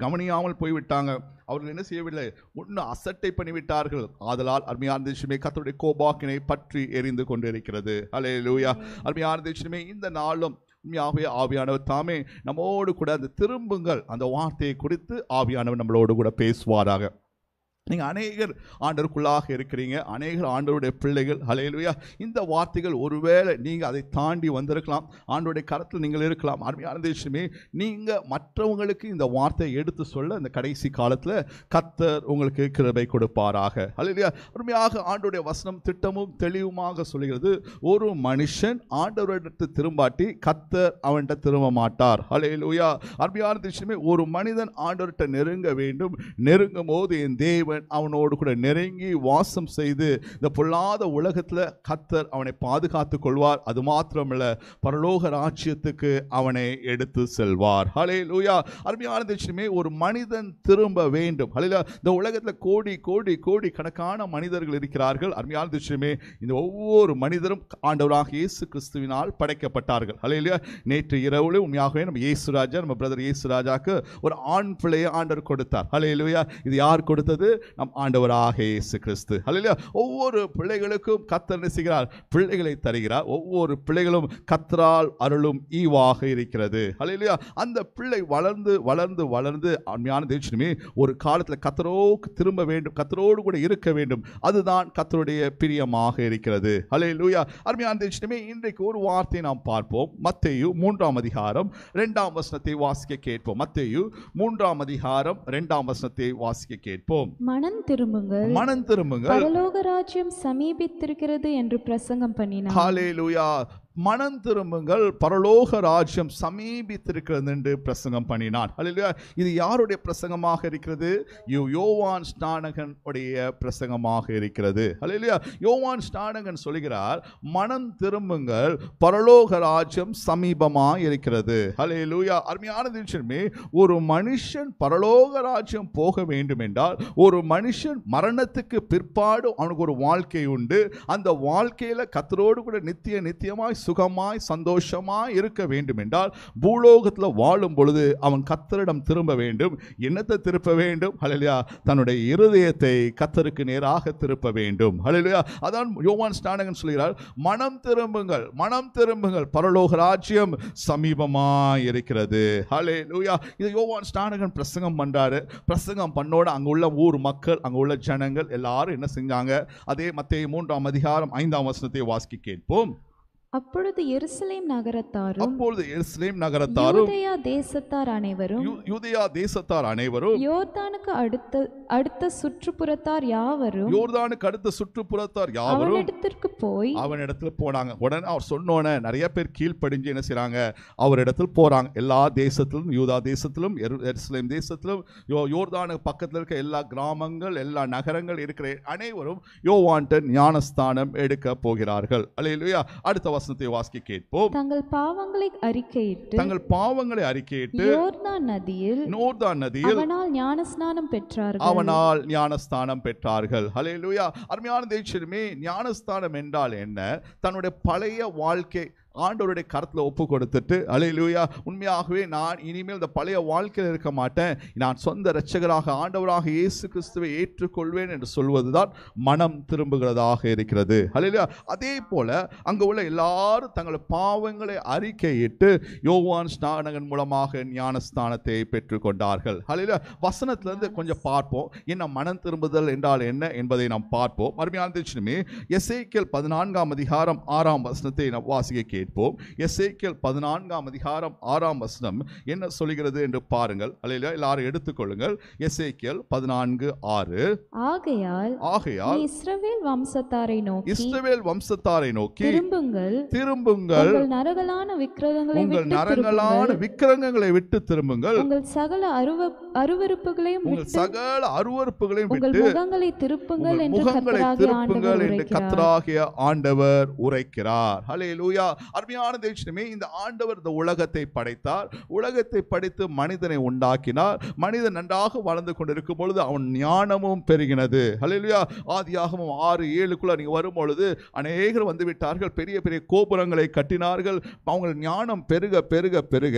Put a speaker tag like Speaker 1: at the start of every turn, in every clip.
Speaker 1: கவனியாமல் போய்விட்டாங்க அவர்கள் என்ன செய்யவில்லை ஒன்று அசட்டை பண்ணிவிட்டார்கள் ஆதலால் அருமையான தேசமே கத்தருடைய கோபாக்கினை பற்றி எரிந்து கொண்டிருக்கிறது அலே லூயா அருமையான தேசமே இந்த நாளும் உண்மையாகவே ஆவியானவர் தாமே நம்மோடு கூட அந்த திரும்புங்கள் அந்த வார்த்தையை குறித்து ஆவியானவர் நம்மளோடு கூட பேசுவாராக நீங்கள் அநேகர் ஆண்டருக்குள்ளாக இருக்கிறீங்க அநேகர் ஆண்டவருடைய பிள்ளைகள் அலையிலுவையா இந்த வார்த்தைகள் ஒருவேளை நீங்கள் அதை தாண்டி வந்திருக்கலாம் ஆண்டோடைய கரத்தில் நீங்கள் இருக்கலாம் அருமையான தேசமே நீங்கள் மற்றவங்களுக்கு இந்த வார்த்தையை எடுத்து சொல்ல இந்த கடைசி காலத்தில் கத்தர் உங்களுக்கு கிருபை கொடுப்பாராக அலையிலையா அருமையாக ஆண்டோடைய வசனம் திட்டமும் தெளிவுமாக சொல்கிறது ஒரு மனுஷன் ஆண்டவரிடத்து திரும்பாட்டி கத்தர் அவன்கிட்ட திரும்ப மாட்டார் அலையிலுயா அருமையான தேசமே ஒரு மனிதன் ஆண்டவர்கிட்ட நெருங்க வேண்டும் நெருங்கும் போது என் தேவன் அவனோடு கூட நெருங்கி வாசம் செய்து இந்த பொல்லாத உலகத்தில் கத்தர் அவனை பாதுகாத்து கொள்வார் அது மாத்திரமில்ல பரலோக ராஜ்யத்துக்கு அவனை எடுத்து செல்வார் ஹலே லூயா அருமையான ஒரு மனிதன் திரும்ப வேண்டும் ஹலையில இந்த உலகத்தில் கோடி கோடி கோடி கணக்கான மனிதர்கள் இருக்கிறார்கள் அருமையான தேசமே இந்த ஒவ்வொரு மனிதரும் ஆண்டவராக இயேசு கிறிஸ்துவினால் படைக்கப்பட்டார்கள் ஹலையில நேற்று இரவுல உண்மையாகவே நம்ம இயேசுராஜா நம்ம பிரதர் இயேசுராஜாக்கு ஒரு ஆண் பிள்ளையை ஆண்டர் கொடுத்தார் ஹலையிலுயா இது யார் கொடுத்தது நம் ஆண்டவராக இயேசு கிறிஸ்து அல்லையா ஒவ்வொரு பிள்ளைகளுக்கும் கத்தர் நேசிக்கிறார் பிள்ளைகளை தருகிறார் ஒவ்வொரு பிள்ளைகளும் கத்தரால் அருளும் ஈவாக இருக்கிறது அல்லையா அந்த பிள்ளை வளர்ந்து வளர்ந்து வளர்ந்து அருமையான தேசமே ஒரு காலத்தில் கத்தரோக்கு திரும்ப வேண்டும் கத்தரோடு கூட இருக்க வேண்டும் அதுதான் கத்தருடைய பிரியமாக இருக்கிறது அலே லூயா அருமையான தேசமே இன்றைக்கு ஒரு வார்த்தையை நாம் பார்ப்போம் மத்தையு மூன்றாம் அதிகாரம் ரெண்டாம் வசனத்தை வாசிக்க கேட்போம் மத்தையு மூன்றாம் அதிகாரம் ரெண்டாம் வசனத்தை வாசிக்க கேட்போம்
Speaker 2: மனம் திரும்புங்கள் மனம்
Speaker 1: திரும்புங்கள் பரலோக
Speaker 2: ராஜ்யம் சமீபித்திருக்கிறது என்று பிரசங்கம் பண்ணினார்
Speaker 1: ஹalleluya மனம் திரும்புங்கள் பரலோக ராஜ்யம் சமீபித்திருக்கிறது என்று பிரசங்கம் பண்ணினான் அல்லா இது யாருடைய பிரசங்கமாக இருக்கிறது யோ யோவான் ஸ்நானகனுடைய உடைய பிரசங்கமாக இருக்கிறது அல்லா யோவான் ஸ்நானகன் சொல்கிறார் மனம் திரும்புங்கள் பரலோக ராஜ்யம் சமீபமாக இருக்கிறது அல்ல லூயா அருமையான ஒரு மனுஷன் பரலோக ராஜ்யம் போக வேண்டும் என்றால் ஒரு மனுஷன் மரணத்துக்கு பிற்பாடு அவனுக்கு ஒரு வாழ்க்கை உண்டு அந்த வாழ்க்கையில் கத்தரோடு கூட நித்திய நித்தியமாக சுகமாய் சந்தோஷமாய் இருக்க வேண்டும் என்றால் பூலோகத்தில் வாழும் பொழுது அவன் கத்தரிடம் திரும்ப வேண்டும் என்னத்தை திருப்ப வேண்டும் ஹலலியா தன்னுடைய இருதயத்தை கத்தருக்கு நேராக திருப்ப வேண்டும் ஹலலியா அதான் யோவான் ஸ்டானகன் சொல்கிறார் மனம் திரும்புங்கள் மனம் திரும்புங்கள் பரலோக ராஜ்யம் சமீபமாக இருக்கிறது ஹலே லூயா இது யோவான் ஸ்டானகன் பிரசங்கம் பண்ணுறாரு பிரசங்கம் பண்ணோட அங்கே உள்ள ஊர் மக்கள் அங்கே உள்ள ஜனங்கள் எல்லாரும் என்ன செஞ்சாங்க அதே மத்திய மூன்றாம் அதிகாரம் ஐந்தாம் வசனத்தை வாசிக்க கேட்போம்
Speaker 2: அப்பொழுது எருசலேம் நகரத்தாரும்
Speaker 1: அப்பொழுது எருசலேம் நகரத்தாரும்
Speaker 2: யூதேயா தேசத்தார் அனைவரும்
Speaker 1: யூதேயா தேசத்தார் அனைவரும்
Speaker 2: யோர்தானுக்கு அடுத்த அடுத்த சுற்றுப்புறத்தார் யாவரும்
Speaker 1: யோர்தானுக்கு அடுத்த சுற்றுப்புறத்தார் யாவரும்
Speaker 2: இடத்துக்கு போய்
Speaker 1: அவன் இடத்துல போனாங்க உடனே அவர் சொன்னோன்னே நிறைய பேர் கீழ்ப்படிஞ்சு என்ன செய்றாங்க இடத்துல போறாங்க எல்லா தேசத்திலும் யூதா தேசத்திலும் எருசலேம் தேசத்திலும் யோ யோர்தானுக்கு பக்கத்தில் இருக்க எல்லா கிராமங்கள் எல்லா நகரங்கள் இருக்கிற அனைவரும் யோவான்ட ஞானஸ்தானம் எடுக்க போகிறார்கள் அல்லையா அடுத்த வசனத்தை வாசிக்க கேட்போம் தங்கள் பாவங்களை அறிக்கையிட்டு தங்கள் பாவங்களை அறிக்கையிட்டு
Speaker 2: யோர்தான் நதியில்
Speaker 1: நோர்தான் நதியில்
Speaker 2: அவனால் பெற்றார்கள் அவனால்
Speaker 1: ஞானஸ்தானம் பெற்றார்கள் ஹலே அருமையான தேய்ச்சிருமே ஞானஸ்தானம் என்றால் என்ன தன்னுடைய பழைய வாழ்க்கை ஆண்டவருடைய கரத்தில் ஒப்பு கொடுத்துட்டு அலையிலூயா உண்மையாகவே நான் இனிமேல் இந்த பழைய வாழ்க்கையில் இருக்க மாட்டேன் நான் சொந்த இரட்சகராக ஆண்டவராக இயேசு கிறிஸ்துவை ஏற்றுக்கொள்வேன் என்று சொல்வது தான் மனம் திரும்புகிறதாக இருக்கிறது அலையிலூயா அதே போல் அங்கே உள்ள எல்லாரும் தங்களை பாவங்களை அறிக்கையிட்டு யோவான் ஸ்நானகன் மூலமாக ஞானஸ்தானத்தை பெற்றுக்கொண்டார்கள் அலையில வசனத்திலேருந்து கொஞ்சம் பார்ப்போம் என்ன மனம் திரும்புதல் என்றால் என்ன என்பதை நாம் பார்ப்போம் மறுமையான எஸ்ஐக்கியல் பதினான்காம் அதிகாரம் ஆறாம் வசனத்தை நான் வாசிக்க கேட்போம் எஸ்ஐக்கியல் பதினான்காம் அதிகாரம் ஆறாம் வசனம் என்ன சொல்கிறது என்று பாருங்கள் அல்ல எல்லாரும் எடுத்துக்கொள்ளுங்கள் எஸ்ஐக்கியல் பதினான்கு ஆறு
Speaker 2: ஆகையால் ஆகையால் இஸ்ரவேல் வம்சத்தாரை நோக்கி
Speaker 1: இஸ்ரவேல் வம்சத்தாரை நோக்கி திரும்புங்கள் திரும்புங்கள்
Speaker 2: நரகலான விக்கிரகங்களை உங்கள் நரகலான
Speaker 1: விக்கிரகங்களை விட்டு திரும்புங்கள்
Speaker 2: உங்கள் சகல அருவ அருவறுப்புகளையும் உங்கள் சகல
Speaker 1: அருவறுப்புகளையும் விட்டு
Speaker 2: முகங்களை திருப்புங்கள் என்று கத்தராகிய
Speaker 1: ஆண்டவர் உரைக்கிறார் ஹலே லூயா அருமையான தேசமே இந்த ஆண்டவர் இந்த உலகத்தை படைத்தார் உலகத்தை படைத்து மனிதனை உண்டாக்கினார் மனிதன் நன்றாக வளர்ந்து கொண்டிருக்கும் பொழுது அவன் ஞானமும் பெருகினது ஹலெலுயா ஆதியாகவும் ஆறு ஏழுக்குள்ள நீங்கள் வரும்பொழுது அநேகர் வந்து விட்டார்கள் பெரிய பெரிய கோபுரங்களை கட்டினார்கள் அவங்க ஞானம் பெருக பெருக பெருக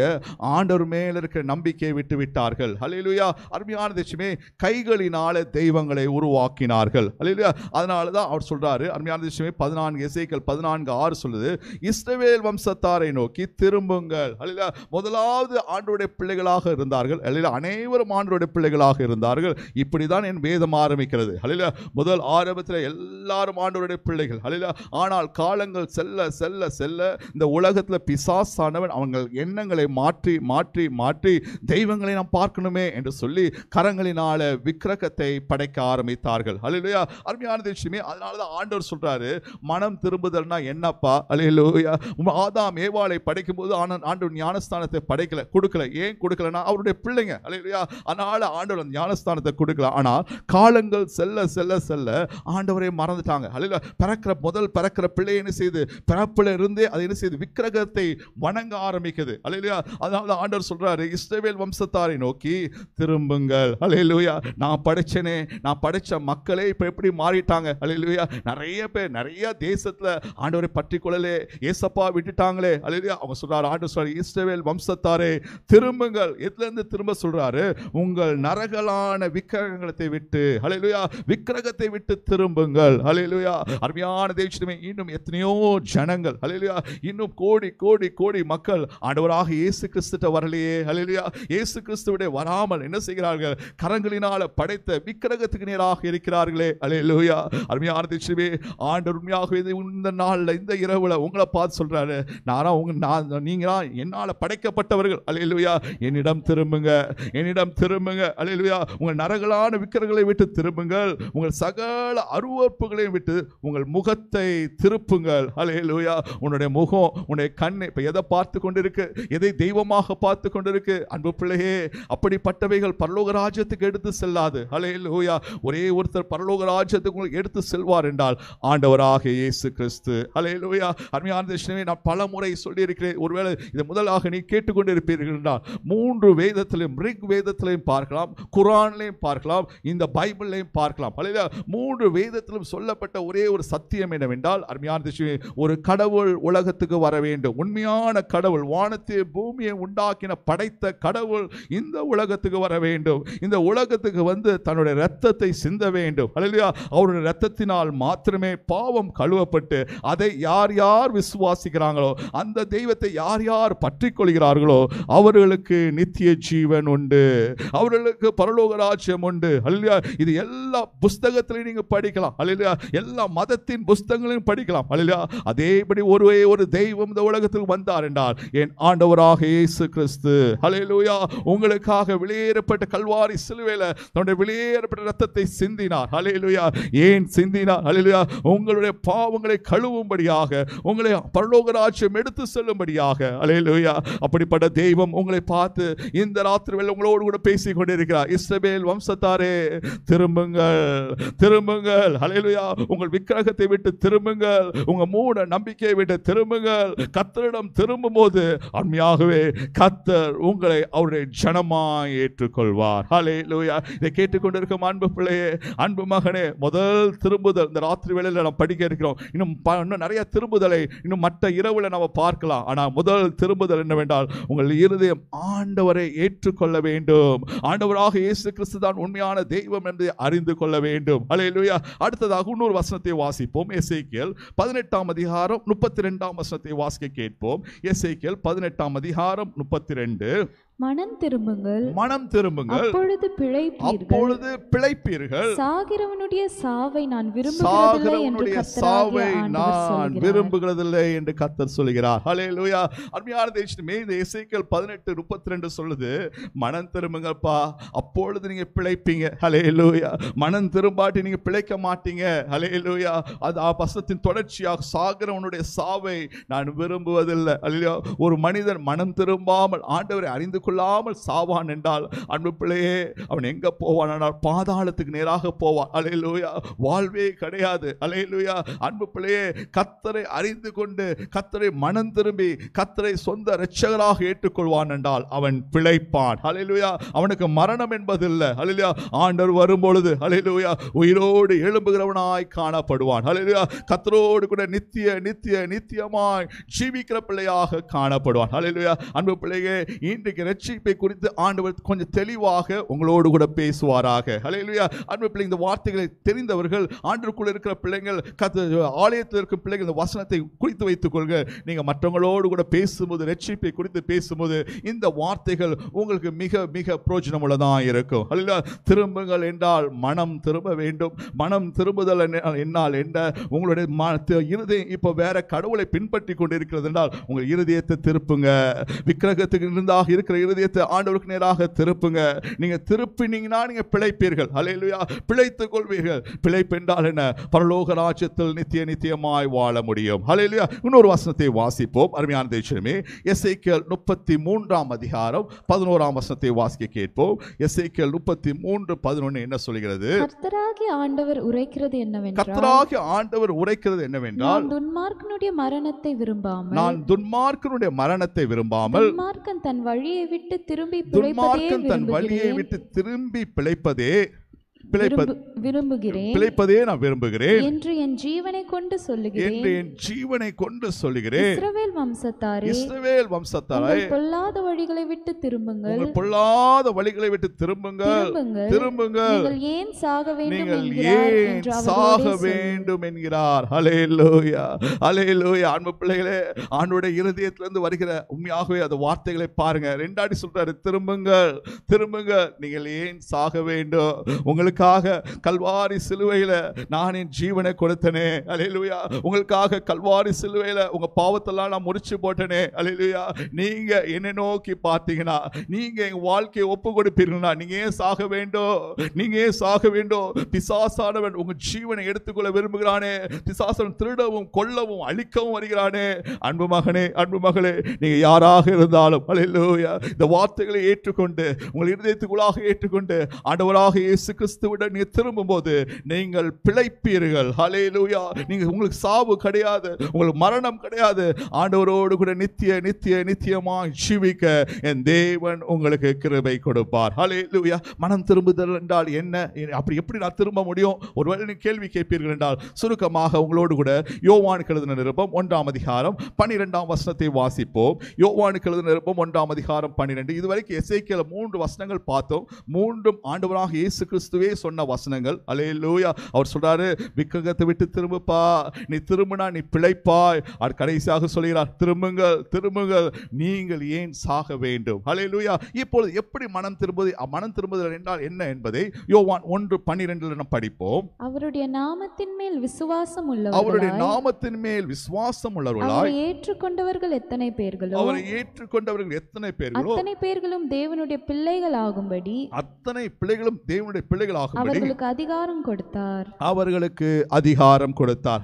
Speaker 1: ஆண்டவர் மேல இருக்கிற நம்பிக்கையை விட்டு விட்டார்கள் ஹலெலுயா அருமையான தேசமே கைகளினால தெய்வங்களை உருவாக்கினார்கள் ஹலெலுயா அதனால தான் அவர் சொல்றாரு அருமையான தேசமே பதினான்கு இசைகள் பதினான்கு ஆறு சொல்லுது இஸ்ரேல் இஸ்ரவேல் வம்சத்தாரை நோக்கி திரும்புங்கள் அல்ல முதலாவது ஆண்டோடைய பிள்ளைகளாக இருந்தார்கள் அல்ல அனைவரும் ஆண்டுடைய பிள்ளைகளாக இருந்தார்கள் இப்படி தான் என் வேதம் ஆரம்பிக்கிறது அல்ல முதல் ஆரம்பத்தில் எல்லாரும் ஆண்டுடைய பிள்ளைகள் அல்ல ஆனால் காலங்கள் செல்ல செல்ல செல்ல இந்த உலகத்தில் பிசாசானவன் அவங்கள் எண்ணங்களை மாற்றி மாற்றி மாற்றி தெய்வங்களை நாம் பார்க்கணுமே என்று சொல்லி கரங்களினால விக்கிரகத்தை படைக்க ஆரம்பித்தார்கள் அல்லையா அருமையான தேசியமே அதனால தான் ஆண்டவர் சொல்கிறாரு மனம் திரும்புதல்னா என்னப்பா அல்லையா ஆதாம் ஏவாளை படைக்கும் போது ஆனால் ஆண்டு ஞானஸ்தானத்தை படைக்கல கொடுக்கல ஏன் கொடுக்கலன்னா அவருடைய பிள்ளைங்க அல்லையா அதனால் ஆண்டவர் ஞானஸ்தானத்தை கொடுக்கல ஆனால் காலங்கள் செல்ல செல்ல செல்ல ஆண்டவரை மறந்துட்டாங்க அல்லையா பிறக்கிற முதல் பிறக்கிற பிள்ளை என்ன செய்யுது பிறப்பில் இருந்தே அதை என்ன செய்யுது விக்கிரகத்தை வணங்க ஆரம்பிக்குது அல்லையா அதனால ஆண்டவர் சொல்கிறாரு இஸ்ரேவேல் வம்சத்தாரை நோக்கி திரும்புங்கள் அலையலுயா நான் படைச்சனே நான் படைச்ச மக்களே இப்போ எப்படி மாறிட்டாங்க அலையலுயா நிறைய பேர் நிறைய தேசத்தில் ஆண்டவரை பற்றிக்கொள்ளலே ஏசப்பா அப்பா விட்டுட்டாங்களே அல்லது அவங்க சொல்கிறார் ஆண்டு சொல்கிறார் இஸ்ரேவேல் வம்சத்தாரே திரும்புங்கள் இருந்து திரும்ப சொல்கிறாரு உங்கள் நரகலான விக்கிரகங்களை விட்டு அலையிலுயா விக்கிரகத்தை விட்டு திரும்புங்கள் அலையிலுயா அருமையான தேவச்சிடமே இன்னும் எத்தனையோ ஜனங்கள் அலையிலுயா இன்னும் கோடி கோடி கோடி மக்கள் ஆண்டவராக இயேசு கிறிஸ்துட்ட வரலையே அலையிலுயா இயேசு கிறிஸ்துவிட வராமல் என்ன செய்கிறார்கள் கரங்களினால் படைத்த விக்கிரகத்துக்கு நேராக இருக்கிறார்களே அலையிலுயா அருமையான தேவச்சிடமே ஆண்டு உண்மையாகவே இந்த நாளில் இந்த இரவுல உங்களை பார்த்து சொல்கிறேன் சொல்கிறாரு நானாக உங்க நான் நீங்களா என்னால் படைக்கப்பட்டவர்கள் அலையிலுவையா என்னிடம் திரும்புங்க என்னிடம் திரும்புங்க அலையிலுவையா உங்கள் நரகலான விக்கிரங்களை விட்டு திரும்புங்கள் உங்கள் சகல அருவப்புகளையும் விட்டு உங்கள் முகத்தை திருப்புங்கள் அலையிலுவையா உன்னுடைய முகம் உன்னுடைய கண்ணை இப்போ எதை பார்த்து கொண்டிருக்கு எதை தெய்வமாக பார்த்து கொண்டிருக்கு அன்பு பிள்ளையே அப்படிப்பட்டவைகள் பரலோக ராஜ்யத்துக்கு எடுத்து செல்லாது அலையிலுவையா ஒரே ஒருத்தர் பரலோக ராஜ்யத்துக்கு எடுத்து செல்வார் என்றால் ஆண்டவராக இயேசு கிறிஸ்து அலையிலுவையா அருமையான ஆண்டவரே நான் பல முறை சொல்லியிருக்கிறேன் ஒருவேளை இதை முதலாக நீ கேட்டுக்கொண்டிருப்பீர்கள் என்றால் மூன்று வேதத்திலையும் ரிக் வேதத்திலையும் பார்க்கலாம் குரான்லையும் பார்க்கலாம் இந்த பைபிள்லையும் பார்க்கலாம் அல்ல மூன்று வேதத்திலும் சொல்லப்பட்ட ஒரே ஒரு சத்தியம் என்னவென்றால் அருமையான திசை ஒரு கடவுள் உலகத்துக்கு வர வேண்டும் உண்மையான கடவுள் வானத்தை பூமியை உண்டாக்கின படைத்த கடவுள் இந்த உலகத்துக்கு வர வேண்டும் இந்த உலகத்துக்கு வந்து தன்னுடைய ரத்தத்தை சிந்த வேண்டும் அல்லையா அவருடைய ரத்தத்தினால் மாத்திரமே பாவம் கழுவப்பட்டு அதை யார் யார் விசுவாச விசுவாசிக்கிறாங்களோ அந்த தெய்வத்தை யார் யார் பற்றி கொள்கிறார்களோ அவர்களுக்கு நித்திய ஜீவன் உண்டு அவர்களுக்கு பரலோக ராஜ்யம் உண்டு அல்லையா இது எல்லா புஸ்தகத்திலையும் நீங்கள் படிக்கலாம் அல்லையா எல்லா மதத்தின் புஸ்தகங்களையும் படிக்கலாம் அல்லையா அதேபடி ஒருவே ஒரு தெய்வம் இந்த உலகத்துக்கு வந்தார் என்றால் என் ஆண்டவராக இயேசு கிறிஸ்து ஹலையிலூயா உங்களுக்காக வெளியேறப்பட்ட கல்வாரி சிலுவையில் தன்னுடைய வெளியேறப்பட்ட ரத்தத்தை சிந்தினார் ஹலையிலூயா ஏன் சிந்தினார் ஹலையிலூயா உங்களுடைய பாவங்களை கழுவும்படியாக உங்களை பரலோக ராஜ்யம் எடுத்து செல்லும்படியாக அலையலோயா அப்படிப்பட்ட தெய்வம் உங்களை பார்த்து இந்த ராத்திரி உங்களோடு கூட பேசி கொண்டிருக்கிறார் இஸ்ரபேல் வம்சத்தாரே திரும்புங்கள் திரும்புங்கள் அலையலுயா உங்கள் விக்கிரகத்தை விட்டு திரும்புங்கள் உங்கள் மூட நம்பிக்கையை விட்டு திரும்புங்கள் கத்தரிடம் திரும்பும் போது அண்மையாகவே கத்தர் உங்களை அவருடைய ஜனமாய் ஏற்றுக்கொள்வார் ஹலே இதை கேட்டுக்கொண்டிருக்கும் அன்பு பிள்ளையே அன்பு மகனே முதல் திரும்புதல் இந்த ராத்திரி வேளையில் நம்ம படிக்க இருக்கிறோம் இன்னும் இன்னும் நிறைய திரும்புதலை இன்னும் மற்ற பட்ட இரவில் நம்ம பார்க்கலாம் ஆனால் முதல் திரும்புதல் என்னவென்றால் உங்கள் இருதயம் ஆண்டவரை ஏற்றுக்கொள்ள வேண்டும் ஆண்டவராக இயேசு கிறிஸ்து தான் உண்மையான தெய்வம் என்று அறிந்து கொள்ள வேண்டும் அலையிலுயா அடுத்ததாக இன்னொரு வசனத்தை வாசிப்போம் எஸ்ஐக்கியல் பதினெட்டாம் அதிகாரம் முப்பத்தி ரெண்டாம் வசனத்தை வாசிக்க கேட்போம் எஸ்ஐக்கியல் பதினெட்டாம் அதிகாரம் முப்பத்தி ரெண்டு
Speaker 2: மனம் திரும்புங்கள்
Speaker 1: மனம் திரும்புங்கள் அப்பொழுது பிழைப்பீர்கள் அப்பொழுது பிழைப்பீர்கள்
Speaker 2: சாகிறவனுடைய சாவை நான் விரும்புகிறதில்லை என்று சாவை நான்
Speaker 1: விரும்புகிறதில்லை என்று கத்தர் சொல்கிறார் ஹalleluya அருமையான தேசமே இந்த எசேக்கியல் 18 32 சொல்லுது மனம் திரும்புங்கப்பா அப்பொழுது நீங்க பிழைப்பீங்க ஹalleluya மனம் திரும்பாட்டி நீங்க பிழைக்க மாட்டீங்க ஹalleluya அது ஆ பசத்தின் தொடர்ச்சியாக சாகிறவனுடைய சாவை நான் விரும்புவதில்லை ஹalleluya ஒரு மனிதன் மனம் திரும்பாமல் ஆண்டவரை அறிந்து கொள்ளாமல் சாவான் என்றால் அன்பு பிள்ளையே அவன் எங்கே போவான் ஆனால் பாதாளத்துக்கு நேராக போவான் அலையிலூயா வாழ்வே கிடையாது அலையிலூயா அன்பு பிள்ளையே கத்தரை அறிந்து கொண்டு கத்தரை மனம் திரும்பி கத்தரை சொந்த இரட்சகராக ஏற்றுக்கொள்வான் என்றால் அவன் பிழைப்பான் அலையிலூயா அவனுக்கு மரணம் என்பதில்லை அலையிலூயா ஆண்டர் வரும்பொழுது அலையிலூயா உயிரோடு எழும்புகிறவனாய் காணப்படுவான் அலையிலூயா கத்தரோடு கூட நித்திய நித்திய நித்தியமாய் ஜீவிக்கிற பிள்ளையாக காணப்படுவான் அலையிலுயா அன்பு பிள்ளையே இன்றைக்கு ரட்சிப்பை குறித்து ஆண்டவர் கொஞ்சம் தெளிவாக உங்களோடு கூட பேசுவாராக ஹலையிலுயா அன்பு பிள்ளைங்க இந்த வார்த்தைகளை தெரிந்தவர்கள் ஆண்டுக்குள்ள இருக்கிற பிள்ளைகள் கத்த ஆலயத்தில் இருக்கிற பிள்ளைகள் இந்த வசனத்தை குறித்து வைத்துக் கொள்க நீங்கள் மற்றவங்களோடு கூட பேசும்போது ரட்சிப்பை குறித்து பேசும்போது இந்த வார்த்தைகள் உங்களுக்கு மிக மிக பிரோஜனம் உள்ளதாக இருக்கும் அல்லா திரும்புங்கள் என்றால் மனம் திரும்ப வேண்டும் மனம் திரும்புதல் என்னால் என்ன உங்களுடைய இருதயம் இப்போ வேற கடவுளை பின்பற்றி கொண்டு இருக்கிறது என்றால் உங்கள் இருதயத்தை திருப்புங்க விக்கிரகத்துக்கு இருந்தாக இருக்கிற இருதயத்தை ஆண்டவருக்கு நேராக திருப்புங்க நீங்க திருப்பினீங்கன்னா நீங்க பிழைப்பீர்கள் அலையிலுயா பிழைத்துக் கொள்வீர்கள் பிழைப்பு என்றால் என்ன பரலோக ராஜ்யத்தில் நித்திய நித்தியமாய் வாழ முடியும் அலையிலுயா இன்னொரு வசனத்தை வாசிப்போம் அருமையான தேசமே எஸ்ஐக்கியல் முப்பத்தி மூன்றாம் அதிகாரம் பதினோராம் வசனத்தை வாசிக்க கேட்போம் எஸ்ஐக்கியல் முப்பத்தி மூன்று பதினொன்று என்ன சொல்கிறது
Speaker 2: கர்த்தராகி ஆண்டவர் உரைக்கிறது என்னவென்றால் கர்த்தராகி
Speaker 1: ஆண்டவர் உரைக்கிறது என்னவென்றால்
Speaker 2: துன்மார்க்கனுடைய மரணத்தை விரும்பாமல் நான்
Speaker 1: துன்மார்க்கனுடைய மரணத்தை விரும்பாமல்
Speaker 2: துன்மார்க்கன் தன் வழியை விட்டு திரும்பி பிழைப்பதே தன் வழியை விட்டு
Speaker 1: திரும்பி பிழைப்பதே
Speaker 2: விரும்புகிறேன் என்கிறார்
Speaker 1: பிள்ளைகளே உண்மையாகவே அந்த வார்த்தைகளை பாருங்க ரெண்டாடி சொல்றாரு திரும்புங்கள் திரும்புங்கள் நீங்கள் ஏன் சாக வேண்டும் உங்களுக்கு உங்களுக்காக கல்வாரி சிலுவையில் நான் என் ஜீவனை கொடுத்தனே அலையிலுயா உங்களுக்காக கல்வாரி சிலுவையில் உங்கள் பாவத்தெல்லாம் நான் முறிச்சு போட்டனே அலையிலுயா நீங்கள் என்னை நோக்கி பார்த்தீங்கன்னா நீங்கள் எங்கள் வாழ்க்கையை ஒப்பு கொடுப்பீர்கள்னா நீங்கள் ஏன் சாக வேண்டும் நீங்கள் ஏன் சாக வேண்டும் பிசாசானவன் உங்கள் ஜீவனை எடுத்துக்கொள்ள விரும்புகிறானே பிசாசன் திருடவும் கொல்லவும் அழிக்கவும் வருகிறானே அன்பு மகனே அன்பு மகளே நீங்கள் யாராக இருந்தாலும் அலையிலுயா இந்த வார்த்தைகளை ஏற்றுக்கொண்டு உங்கள் இருதயத்துக்குள்ளாக ஏற்றுக்கொண்டு ஆண்டவராக இயேசு கிறிஸ்து கிறிஸ்துவிடம் நீங்கள் திரும்பும்போது நீங்கள் பிழைப்பீர்கள் ஹலே லூயா நீங்கள் உங்களுக்கு சாவு கிடையாது உங்களுக்கு மரணம் கிடையாது ஆண்டவரோடு கூட நித்திய நித்திய நித்தியமாக ஜீவிக்க என் தேவன் உங்களுக்கு கிருபை கொடுப்பார் ஹலே லூயா மனம் திரும்புதல் என்றால் என்ன அப்படி எப்படி நான் திரும்ப முடியும் ஒருவேளை நீ கேள்வி கேட்பீர்கள் என்றால் சுருக்கமாக உங்களோடு கூட யோவானுக்கு எழுதின நிருபம் ஒன்றாம் அதிகாரம் பன்னிரெண்டாம் வசனத்தை வாசிப்போம் யோவானுக்கு எழுதின நிருபம் ஒன்றாம் அதிகாரம் பன்னிரெண்டு இதுவரைக்கும் எஸ்ஐக்கியில் மூன்று வசனங்கள் பார்த்தோம் மூன்றும் ஆண்டவராக இயேசு கிறிஸ்துவே சொன்ன வசனங்கள் அலே லூயா அவர் சொல்கிறாரு விக்கிரகத்தை விட்டு திரும்பப்பா நீ திரும்பினா நீ பிழைப்பாய் அவர் கடைசியாக சொல்கிறார் திரும்புங்கள் திரும்புங்கள் நீங்கள் ஏன் சாக வேண்டும் அலே லூயா இப்பொழுது எப்படி மனம் திரும்புவது மனம் திரும்புதல் என்றால் என்ன என்பதை யோவான் ஒன்று பன்னிரெண்டில் நம்ம படிப்போம்
Speaker 2: அவருடைய நாமத்தின் மேல் விசுவாசம் உள்ள அவருடைய
Speaker 1: நாமத்தின் மேல் விசுவாசம் உள்ளவர்களாய்
Speaker 2: ஏற்றுக்கொண்டவர்கள் எத்தனை பேர்களோ அவரை
Speaker 1: ஏற்றுக்கொண்டவர்கள் எத்தனை பேர்களோ அத்தனை
Speaker 2: பேர்களும் தேவனுடைய பிள்ளைகள் ஆகும்படி
Speaker 1: அத்தனை பிள்ளைகளும் தேவனுடைய பிள்ளைகள் அவர்களுக்கு
Speaker 2: அதிகாரம் கொடுத்தார்
Speaker 1: அவர்களுக்கு அதிகாரம் கொடுத்தார்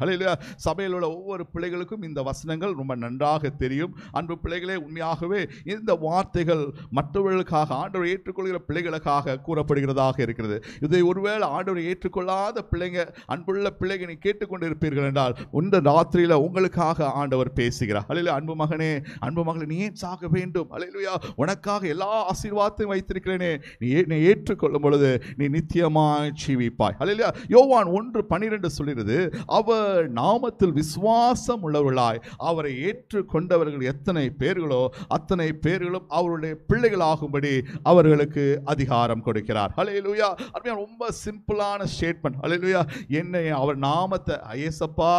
Speaker 1: சபையில் உள்ள ஒவ்வொரு பிள்ளைகளுக்கும் இந்த வசனங்கள் ரொம்ப நன்றாக தெரியும் அன்பு பிள்ளைகளே உண்மையாகவே இந்த வார்த்தைகள் மற்றவர்களுக்காக ஆண்டவர் ஏற்றுக்கொள்கிற பிள்ளைகளுக்காக கூறப்படுகிறதாக இருக்கிறது இதை ஒருவேளை ஆண்டவர் ஏற்றுக்கொள்ளாத பிள்ளைங்க அன்புள்ள பிள்ளைகளை கேட்டுக்கொண்டிருப்பீர்கள் என்றால் இந்த ராத்திரியில் உங்களுக்காக ஆண்டவர் பேசுகிறார் அலையில அன்பு மகனே அன்பு மகளை நீ ஏன் சாக வேண்டும் அலையிலுயா உனக்காக எல்லா ஆசீர்வாதத்தையும் வைத்திருக்கிறேனே நீ ஏற்றுக்கொள்ளும் பொழுது நீ நித்திய நிச்சயமாய் ஜீவிப்பாய் அல்லையா யோவான் ஒன்று பனிரெண்டு சொல்லிடுது அவர் நாமத்தில் விசுவாசம் உள்ளவர்களாய் அவரை ஏற்றுக்கொண்டவர்கள் எத்தனை பேர்களோ அத்தனை பேர்களும் அவருடைய பிள்ளைகளாகும்படி அவர்களுக்கு அதிகாரம் கொடுக்கிறார் ஹலேலுயா அப்படியா ரொம்ப சிம்பிளான ஸ்டேட்மெண்ட் ஹலேலுயா என்னை அவர் நாமத்தை ஐயசப்பா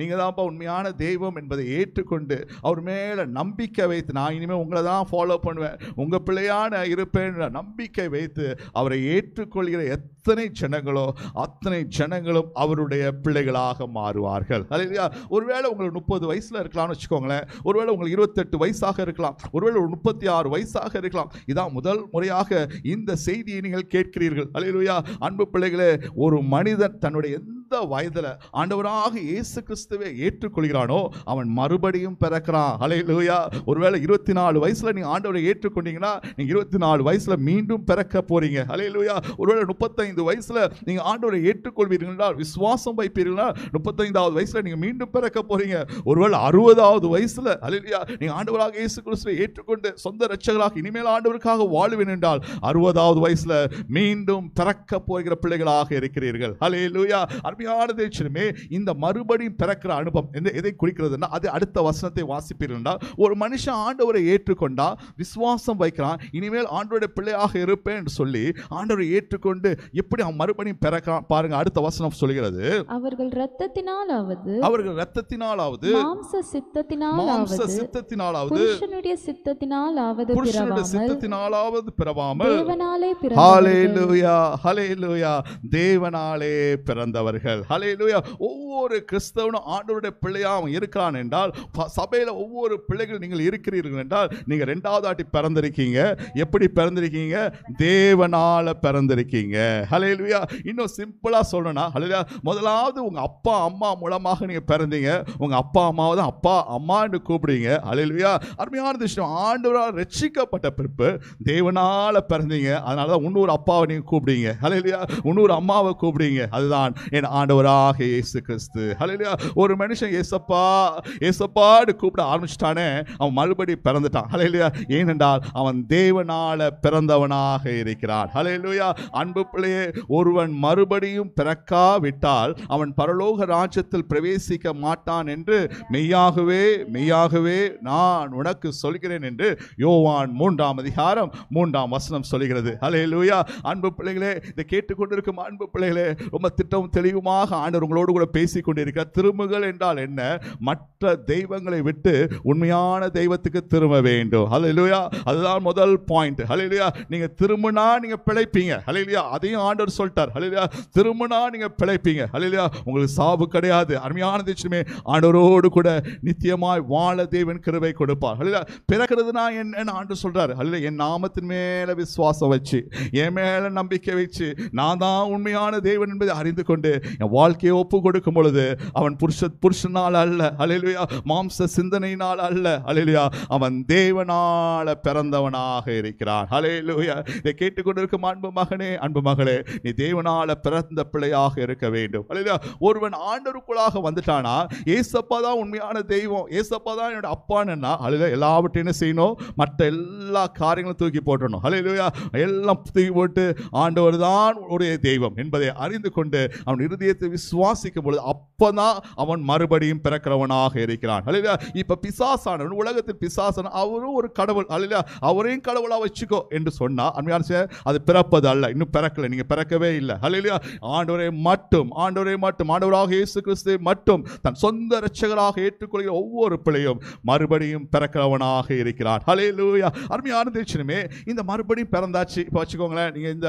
Speaker 1: நீங்கள் தான்ப்பா உண்மையான தெய்வம் என்பதை ஏற்றுக்கொண்டு அவர் மேலே நம்பிக்கை வைத்து நான் இனிமேல் உங்களை தான் ஃபாலோ பண்ணுவேன் உங்கள் பிள்ளையான இருப்பேன் நம்பிக்கை வைத்து அவரை ஏற்றுக்கொள்கிற எத்தனை எத்தனை ஜனங்களோ அத்தனை ஜனங்களும் அவருடைய பிள்ளைகளாக மாறுவார்கள் இல்லையா ஒருவேளை உங்களுக்கு முப்பது வயசில் இருக்கலாம்னு வச்சுக்கோங்களேன் ஒருவேளை உங்களுக்கு இருபத்தெட்டு வயசாக இருக்கலாம் ஒருவேளை ஒரு முப்பத்தி ஆறு வயசாக இருக்கலாம் இதான் முதல் முறையாக இந்த செய்தியை நீங்கள் கேட்கிறீர்கள் அலையிலுயா அன்பு பிள்ளைகளே ஒரு மனிதன் தன்னுடைய எந்த எந்த வயதில் ஆண்டவராக இயேசு கிறிஸ்துவை ஏற்றுக்கொள்கிறானோ அவன் மறுபடியும் பிறக்கிறான் அலை லூயா ஒருவேளை இருபத்தி நாலு வயசில் நீங்கள் ஆண்டவரை ஏற்றுக்கொண்டீங்கன்னா நீங்கள் இருபத்தி நாலு வயசில் மீண்டும் பிறக்க போகிறீங்க அலை லூயா ஒருவேளை முப்பத்தைந்து வயசில் நீங்கள் ஆண்டவரை ஏற்றுக்கொள்வீர்கள் என்றால் விசுவாசம் வைப்பீர்கள் முப்பத்தைந்தாவது வயசில் நீங்கள் மீண்டும் பிறக்க போகிறீங்க ஒருவேளை அறுபதாவது வயசில் அலையா நீங்கள் ஆண்டவராக இயேசு கிறிஸ்துவை ஏற்றுக்கொண்டு சொந்த ரட்சகராக இனிமேல் ஆண்டவருக்காக வாழ்வேன் என்றால் அறுபதாவது வயசில் மீண்டும் பிறக்க போகிற பிள்ளைகளாக இருக்கிறீர்கள் அலே லூயா அருமையானது சிறுமே இந்த மறுபடியும் பிறக்கிற அனுபவம் எந்த எதை குறிக்கிறதுனா அது அடுத்த வசனத்தை வாசிப்பீர்கள் ஒரு மனுஷன் ஆண்டவரை ஏற்றுக்கொண்டா விசுவாசம் வைக்கிறான் இனிமேல் ஆண்டோட பிள்ளையாக இருப்பேன் என்று சொல்லி ஆண்டவரை ஏற்றுக்கொண்டு எப்படி அவன் மறுபடியும் பிறக்கிறான் பாருங்க அடுத்த வசனம் சொல்கிறது
Speaker 2: அவர்கள் ரத்தத்தினாலாவது
Speaker 1: அவர்கள் ரத்தத்தினாலாவது மாம்ச
Speaker 2: சித்தத்தினாலாவது மாம்ச
Speaker 1: சித்தத்தினாலாவது புருஷனுடைய
Speaker 2: சித்தத்தினாலாவது புருஷனுடைய
Speaker 1: சித்தத்தினாலாவது பிறவாமல்
Speaker 2: தேவனாலே பிறந்தவர்கள்
Speaker 1: ஹalleluya ஹalleluya தேவனாலே பிறந்தவர்கள் பிள்ளைகள் ஒவ்வொரு கிறிஸ்தவனும் ஆண்டவருடைய பிள்ளையாக இருக்கான் என்றால் சபையில் ஒவ்வொரு பிள்ளைகள் நீங்கள் இருக்கிறீர்கள் என்றால் நீங்கள் ரெண்டாவது ஆட்டி பிறந்திருக்கீங்க எப்படி பிறந்திருக்கீங்க தேவனால் பிறந்திருக்கீங்க ஹலேலுயா இன்னும் சிம்பிளாக சொல்லணும்னா ஹலையா முதலாவது உங்கள் அப்பா அம்மா மூலமாக நீங்கள் பிறந்தீங்க உங்கள் அப்பா அம்மாவை தான் அப்பா அம்மான்னு கூப்பிடுங்க ஹலேலுயா அருமையான விஷயம் ஆண்டவரால் ரட்சிக்கப்பட்ட பிறப்பு தேவனால் பிறந்தீங்க அதனால தான் இன்னொரு அப்பாவை நீங்கள் கூப்பிடுங்க ஹலேலுயா இன்னொரு அம்மாவை கூப்பிடுங்க அதுதான் என் ஆண்டவராக இயேசு கிறிஸ்து ஹலையா ஒரு மனுஷன் ஏசப்பா ஏசப்பாடு கூப்பிட ஆரம்பிச்சிட்டானே அவன் மறுபடி பிறந்துட்டான் ஹலையா ஏனென்றால் அவன் தேவனால பிறந்தவனாக இருக்கிறான் ஹலையா அன்பு பிள்ளையே ஒருவன் மறுபடியும் பிறக்காவிட்டால் அவன் பரலோக ராஜ்யத்தில் பிரவேசிக்க மாட்டான் என்று மெய்யாகவே மெய்யாகவே நான் உனக்கு சொல்கிறேன் என்று யோவான் மூன்றாம் அதிகாரம் மூன்றாம் வசனம் சொல்கிறது ஹலே லூயா அன்பு பிள்ளைகளே இதை கேட்டுக்கொண்டிருக்கும் அன்பு பிள்ளைகளே ரொம்ப திட்டமும் தெளிவும் அதிகமாக ஆண்டவர் உங்களோடு கூட பேசி கொண்டிருக்கிறார் திரும்புகள் என்றால் என்ன மற்ற தெய்வங்களை விட்டு உண்மையான தெய்வத்துக்கு திரும்ப வேண்டும் ஹலோ அதுதான் முதல் பாயிண்ட் ஹலோ நீங்கள் திரும்பினா நீங்கள் பிழைப்பீங்க ஹலோ அதையும் ஆண்டவர் சொல்லிட்டார் ஹலோ திரும்பினா நீங்கள் பிழைப்பீங்க ஹலோ உங்களுக்கு சாவு கிடையாது அருமையான நிச்சயமே ஆண்டவரோடு கூட நித்தியமாய் வாழ தேவன் கிருவை கொடுப்பார் ஹலோ பிறக்கிறதுனா என்னன்னு ஆண்டு சொல்கிறார் ஹலோ என் நாமத்தின் மேலே விசுவாசம் வச்சு என் மேலே நம்பிக்கை வச்சு நான் தான் உண்மையான தேவன் என்பதை அறிந்து கொண்டு என் வாழ்க்கையை ஒப்பு கொடுக்கும் பொழுது அவன் புருஷ புருஷனால் அல்ல அலையிலுயா மாம்ச சிந்தனையினால் அல்ல அலையிலுயா அவன் தேவனால் பிறந்தவனாக இருக்கிறான் அலையிலுயா இதை கேட்டுக்கொண்டிருக்கும் அன்பு மகனே அன்பு மகளே நீ தேவனால பிறந்த பிள்ளையாக இருக்க வேண்டும் அலையிலுயா ஒருவன் ஆண்டருக்குள்ளாக வந்துட்டானா ஏசப்பா தான் உண்மையான தெய்வம் ஏசப்பா தான் என்னோட அப்பான்னா அலையில எல்லாவற்றையும் செய்யணும் மற்ற எல்லா காரியங்களும் தூக்கி போட்டணும் அலையிலுயா எல்லாம் தூக்கி போட்டு ஆண்டவர் தான் உடைய தெய்வம் என்பதை அறிந்து கொண்டு அவன் இறுதி சத்தியத்தை விசுவாசிக்கும் பொழுது அப்போதான் அவன் மறுபடியும் பிறக்கிறவனாக இருக்கிறான் அல்லையா இப்போ பிசாசானவன் உலகத்தில் பிசாசன் அவரும் ஒரு கடவுள் அல்லையா அவரையும் கடவுளாக வச்சுக்கோ என்று சொன்னால் அன்மையான அது பிறப்பது அல்ல இன்னும் பிறக்கலை நீங்கள் பிறக்கவே இல்லை அல்லையா ஆண்டவரை மட்டும் ஆண்டவரை மட்டும் ஆண்டவராக இயேசு கிறிஸ்துவை மட்டும் தன் சொந்த ரட்சகராக ஏற்றுக்கொள்கிற ஒவ்வொரு பிள்ளையும் மறுபடியும் பிறக்கிறவனாக இருக்கிறான் ஹலே லூயா அருமையான தேச்சனுமே இந்த மறுபடியும் பிறந்தாச்சு இப்போ வச்சுக்கோங்களேன் நீங்கள் இந்த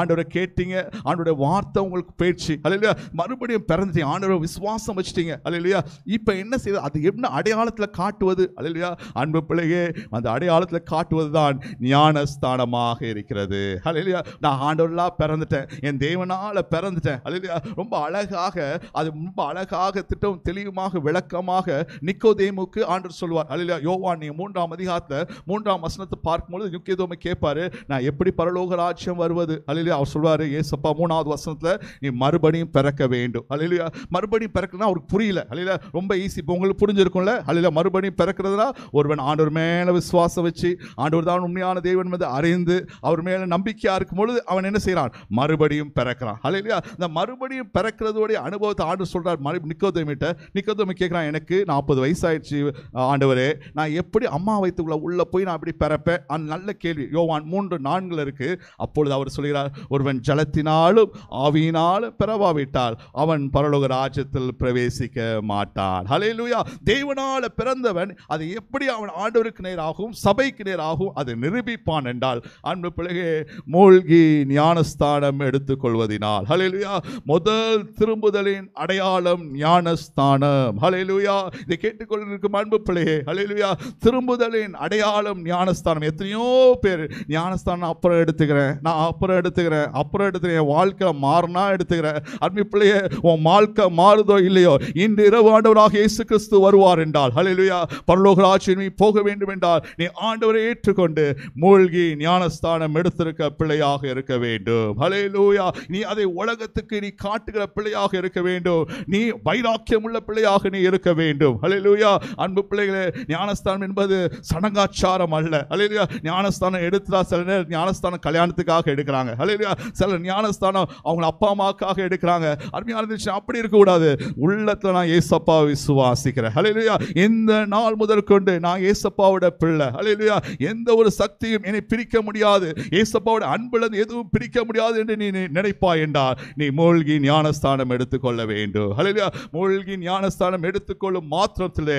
Speaker 1: ஆண்டவரை கேட்டீங்க ஆண்டோடைய வார்த்தை உங்களுக்கு போயிடுச்சு அல்ல மறுபடியும் பிறந்துட்டீங்க ஆண்டவரை விசுவாசம் வச்சுட்டீங்க அல்லையா இப்போ என்ன செய்வது அது என்ன அடையாளத்தில் காட்டுவது அல்லையா அன்பு பிள்ளையே அந்த அடையாளத்தில் காட்டுவது தான் ஞானஸ்தானமாக இருக்கிறது அல்லையா நான் ஆண்டவர்களாக பிறந்துட்டேன் என் தேவனால் பிறந்துட்டேன் அல்லையா ரொம்ப அழகாக அது ரொம்ப அழகாக திட்டம் தெளிவுமாக விளக்கமாக நிக்கோதேமுக்கு ஆண்டர் சொல்வார் அல்லையா யோவான் நீங்கள் மூன்றாம் அதிகாரத்தில் மூன்றாம் வசனத்தை பார்க்கும்போது நிக்கோதேமை கேட்பாரு நான் எப்படி பரலோக ராஜ்யம் வருவது அல்லையா அவர் சொல்வார் ஏசப்பா மூணாவது வசனத்தில் நீ மறுபடியும் பிறக்க வேண்டும் அலையில மறுபடியும் பிறக்கணும் அவருக்கு புரியல அலையில ரொம்ப ஈஸி இப்போ உங்களுக்கு புரிஞ்சிருக்கும்ல அலையில மறுபடியும் பிறக்கிறதுனா ஒருவன் ஆண்டவர் மேலே விசுவாசம் வச்சு ஆண்டவர் தான் உண்மையான தேவன் வந்து அறிந்து அவர் மேலே நம்பிக்கையாக இருக்கும் பொழுது அவன் என்ன செய்கிறான் மறுபடியும் பிறக்கிறான் அலையிலையா இந்த மறுபடியும் பிறக்கிறதோடைய அனுபவத்தை ஆண்டு சொல்கிறார் மறு நிக்கோதமிட்ட நிக்கோதமி கேட்குறான் எனக்கு நாற்பது வயசாயிடுச்சு ஆண்டவரே நான் எப்படி அம்மா வயிற்றுக்குள்ளே உள்ளே போய் நான் அப்படி பிறப்பேன் அந்த நல்ல கேள்வி யோவான் மூன்று நான்கில் இருக்குது அப்பொழுது அவர் சொல்கிறார் ஒருவன் ஜலத்தினாலும் ஆவியினாலும் பிறவாவிடும் போய்விட்டால் அவன் பரலோக ராஜ்யத்தில் பிரவேசிக்க மாட்டான் ஹலே லூயா தேவனால் பிறந்தவன் அது எப்படி அவன் ஆண்டவருக்கு நேராகவும் சபைக்கு நேராகவும் அதை நிரூபிப்பான் என்றால் அன்பு பிள்ளைகே மூழ்கி ஞானஸ்தானம் எடுத்துக்கொள்வதினால் ஹலே லூயா முதல் திரும்புதலின் அடையாளம் ஞானஸ்தானம் ஹலே லூயா இதை கேட்டுக்கொண்டிருக்கும் அன்பு பிள்ளையே ஹலே லூயா திரும்புதலின் அடையாளம் ஞானஸ்தானம் எத்தனையோ பேர் ஞானஸ்தானம் அப்புறம் எடுத்துக்கிறேன் நான் அப்புறம் எடுத்துக்கிறேன் அப்புறம் எடுத்துக்கிறேன் என் வாழ்க்கை மாறினா எடுத்துக்கிறேன் அருமையான உன் மாழ்க்க மாறுதோ இல்லையோ இன்று இரவு ஆண்டவராக இயேசு கிறிஸ்து வருவார் என்றால் ஹலெலுயா பரலோகராட்சி நீ போக வேண்டும் என்றால் நீ ஆண்டவரை ஏற்றுக்கொண்டு மூழ்கி ஞானஸ்தானம் எடுத்திருக்க பிள்ளையாக இருக்க வேண்டும் ஹலெலுயா நீ அதை உலகத்துக்கு நீ காட்டுகிற பிள்ளையாக இருக்க வேண்டும் நீ வைராக்கியம் உள்ள பிள்ளையாக நீ இருக்க வேண்டும் ஹலெலுயா அன்பு பிள்ளைகளே ஞானஸ்தானம் என்பது சடங்காச்சாரம் அல்ல ஹலெலுயா ஞானஸ்தானம் எடுத்துட்டா சில நேரம் ஞானஸ்தானம் கல்யாணத்துக்காக எடுக்கிறாங்க ஹலெலுயா சில ஞானஸ்தானம் அவங்க அப்பா அம்மாவுக்காக எடுக்கிறாங்க அருமையான அருமையாக இருந்துச்சு அப்படி இருக்கக்கூடாது உள்ளத்தில் நான் ஏசப்பா விசுவாசிக்கிறேன் ஹலையிலையா இந்த நாள் முதற்கொண்டு நான் ஏசப்பாவோட பிள்ளை ஹலையிலையா எந்த ஒரு சக்தியும் என்னை பிரிக்க முடியாது ஏசப்பாவோட அன்புலேருந்து எதுவும் பிரிக்க முடியாது என்று நீ நினைப்பா என்றால் நீ மூழ்கி ஞானஸ்தானம் எடுத்துக்கொள்ள வேண்டும் ஹலையிலையா மூழ்கி ஞானஸ்தானம் எடுத்துக்கொள்ளும் மாத்திரத்தில்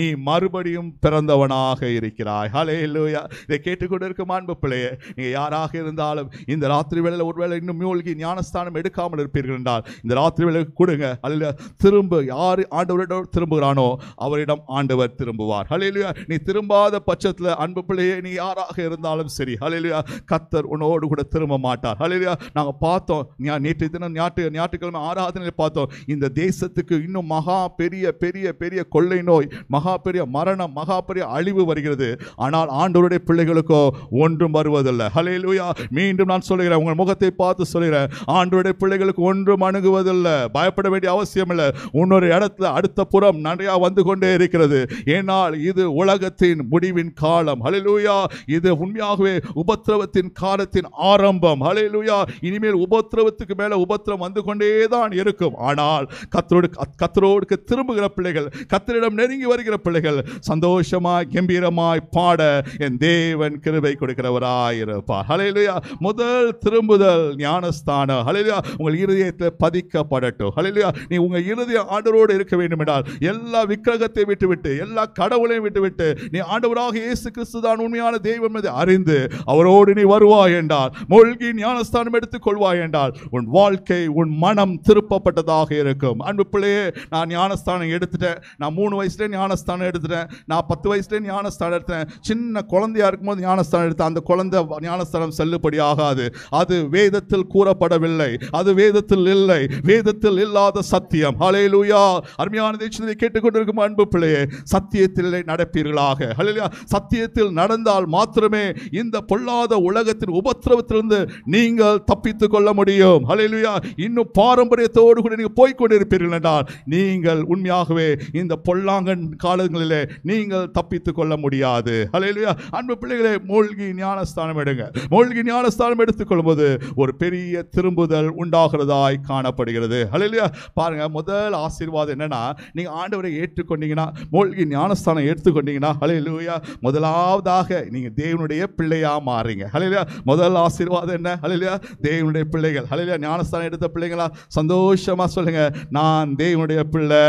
Speaker 1: நீ மறுபடியும் பிறந்தவனாக இருக்கிறாய் ஹலையிலுயா இதை கேட்டுக்கொண்டு இருக்கும் அன்பு பிள்ளையே நீங்கள் யாராக இருந்தாலும் இந்த ராத்திரி வேளையில் ஒருவேளை இன்னும் மூழ்கி ஞானஸ்தானம் எடுக்காமல் இருப்பீர்கள் என்றால் இந்த ராத்திரி வேலைக்கு கொடுங்க அல்ல திரும்ப யார் ஆண்டவரிடம் திரும்புகிறானோ அவரிடம் ஆண்டவர் திரும்புவார் ஹலிலியா நீ திரும்பாத பட்சத்தில் அன்பு பிள்ளையே நீ யாராக இருந்தாலும் சரி ஹலிலியா கத்தர் உன்னோடு கூட திரும்ப மாட்டார் ஹலிலியா நாங்கள் பார்த்தோம் நேற்று தினம் ஞாட்டு ஞாயிற்றுக்கிழமை ஆராதனையில் பார்த்தோம் இந்த தேசத்துக்கு இன்னும் மகா பெரிய பெரிய பெரிய கொள்ளை நோய் மகா பெரிய மரணம் மகா பெரிய அழிவு வருகிறது ஆனால் ஆண்டவருடைய பிள்ளைகளுக்கோ ஒன்றும் வருவதில்லை ஹலிலுயா மீண்டும் நான் சொல்லுகிறேன் உங்கள் முகத்தை பார்த்து சொல்லுகிறேன் ஆண்டவருடைய பிள்ளைகளுக்கு ஒன்றும் அணு அணுகுவதில்லை பயப்பட வேண்டிய அவசியம் இல்லை இன்னொரு இடத்துல அடுத்த புறம் நிறையா வந்து கொண்டே இருக்கிறது ஏனால் இது உலகத்தின் முடிவின் காலம் ஹலிலூயா இது உண்மையாகவே உபத்திரவத்தின் காலத்தின் ஆரம்பம் ஹலிலூயா இனிமேல் உபத்திரவத்துக்கு மேலே உபத்திரம் வந்து கொண்டே தான் இருக்கும் ஆனால் கத்தரோடு கத்தரோடுக்கு திரும்புகிற பிள்ளைகள் கத்தரிடம் நெருங்கி வருகிற பிள்ளைகள் சந்தோஷமாய் கம்பீரமாய் பாட என் தேவன் கிருபை கொடுக்கிறவராயிருப்பார் ஹலையிலையா முதல் திரும்புதல் ஞானஸ்தானம் ஹலையிலையா உங்கள் இருதயத்தில் மதிக்கப்படட்டும் ஹலையிலையா நீ உங்கள் இறுதி ஆண்டரோடு இருக்க வேண்டும் என்றால் எல்லா விக்கிரகத்தையும் விட்டுவிட்டு எல்லா கடவுளையும் விட்டுவிட்டு நீ ஆண்டவராக இயேசு கிறிஸ்து தான் உண்மையான தெய்வம் என்று அறிந்து அவரோடு நீ வருவாய் என்றால் மூழ்கி ஞானஸ்தானம் எடுத்துக்கொள்வாய் என்றால் உன் வாழ்க்கை உன் மனம் திருப்பப்பட்டதாக இருக்கும் அன்பு பிள்ளையே நான் ஞானஸ்தானம் எடுத்துட்டேன் நான் மூணு வயசுலேயே ஞானஸ்தானம் எடுத்துட்டேன் நான் பத்து வயசுலேயே ஞானஸ்தானம் எடுத்தேன் சின்ன குழந்தையா இருக்கும்போது ஞானஸ்தானம் எடுத்தேன் அந்த குழந்தை ஞானஸ்தானம் செல்லுபடி ஆகாது அது வேதத்தில் கூறப்படவில்லை அது வேதத்தில் இல்லை இல்லை வேதத்தில் இல்லாத சத்தியம் ஹலேலூயா அருமையான தேசத்தை கேட்டுக்கொண்டிருக்கும் அன்பு பிள்ளையே சத்தியத்தில் நடப்பீர்களாக ஹலேலூயா சத்தியத்தில் நடந்தால் மாத்திரமே இந்த பொல்லாத உலகத்தின் உபத்திரவத்திலிருந்து நீங்கள் தப்பித்துக் கொள்ள முடியும் ஹலேலுயா இன்னும் பாரம்பரியத்தோடு கூட நீங்கள் போய்கொண்டிருப்பீர்கள் என்றால் நீங்கள் உண்மையாகவே இந்த பொல்லாங்கன் காலங்களிலே நீங்கள் தப்பித்துக் கொள்ள முடியாது ஹலேலுயா அன்பு பிள்ளைகளே மூழ்கி ஞானஸ்தானம் எடுங்க மூழ்கி ஞானஸ்தானம் எடுத்துக்கொள்ளும்போது ஒரு பெரிய திரும்புதல் உண்டாகிறதாய் காண காணப்படுகிறது அலையிலையா பாருங்க முதல் ஆசீர்வாதம் என்னன்னா நீங்கள் ஆண்டவரை ஏற்றுக்கொண்டீங்கன்னா மூழ்கி ஞானஸ்தானம் ஏற்றுக்கொண்டீங்கன்னா அலையிலூயா முதலாவதாக நீங்கள் தேவனுடைய பிள்ளையாக மாறீங்க அலையிலையா முதல் ஆசீர்வாதம் என்ன அலையிலையா தேவனுடைய பிள்ளைகள் அலையிலையா ஞானஸ்தானம் எடுத்த பிள்ளைங்களா சந்தோஷமா சொல்லுங்க நான் தேவனுடைய பிள்ளை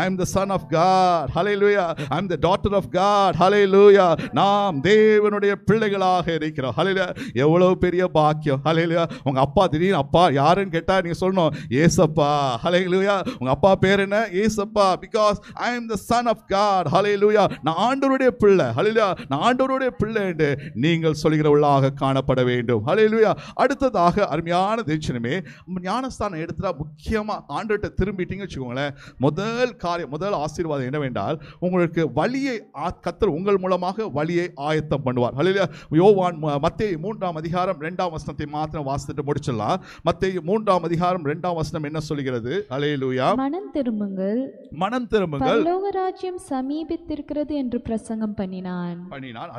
Speaker 1: I am the son of God hallelujah I am the daughter of God hallelujah நாம் தேவனுடைய பிள்ளைகளாக இருக்கிறோம் ஹலையிலா எவ்வளவு பெரிய பாக்கியம் ஹலையிலா உங்க அப்பா திடீர்னு அப்பா யாருன்னு கேட்டால் நீங்கள் சொல்லணும் ஏசப்பா ஹலே லூயா உங்கள் அப்பா பேர் என்ன ஏசப்பா because I am the son of God hallelujah நான் ஆண்டவருடைய பிள்ளை நான் ஆண்டவருடைய பிள்ளை என்று நீங்கள் காணப்பட வேண்டும் ஹலே லூயா அடுத்ததாக அருமையான ஞானஸ்தானம் எடுத்துட்டா முக்கியமாக ஆண்டுகிட்ட திரும்பிட்டீங்கன்னு வச்சுக்கோங்களேன் முதல் காரியம் முதல் ஆசீர்வாதம் என்னவென்றால் உங்களுக்கு வழியை கத்தர் உங்கள் மூலமாக வழியை ஆயத்தம் பண்ணுவார் ஹலிலியா யோவான் மத்திய மூன்றாம் அதிகாரம் ரெண்டாம் வசனத்தை மாத்திரம் வாசித்துட்டு முடிச்சிடலாம் மத்திய மூன்றாம் அதிகாரம் அதிகாரம் இரண்டாம் வசனம் என்ன சொல்கிறது அலையலூயா
Speaker 2: மனம் திரும்புங்கள்
Speaker 1: மனம் திரும்புங்கள் பரலோக
Speaker 2: ராஜ்யம் சமீபித்திருக்கிறது என்று பிரசங்கம் பண்ணினான்
Speaker 1: பண்ணினான்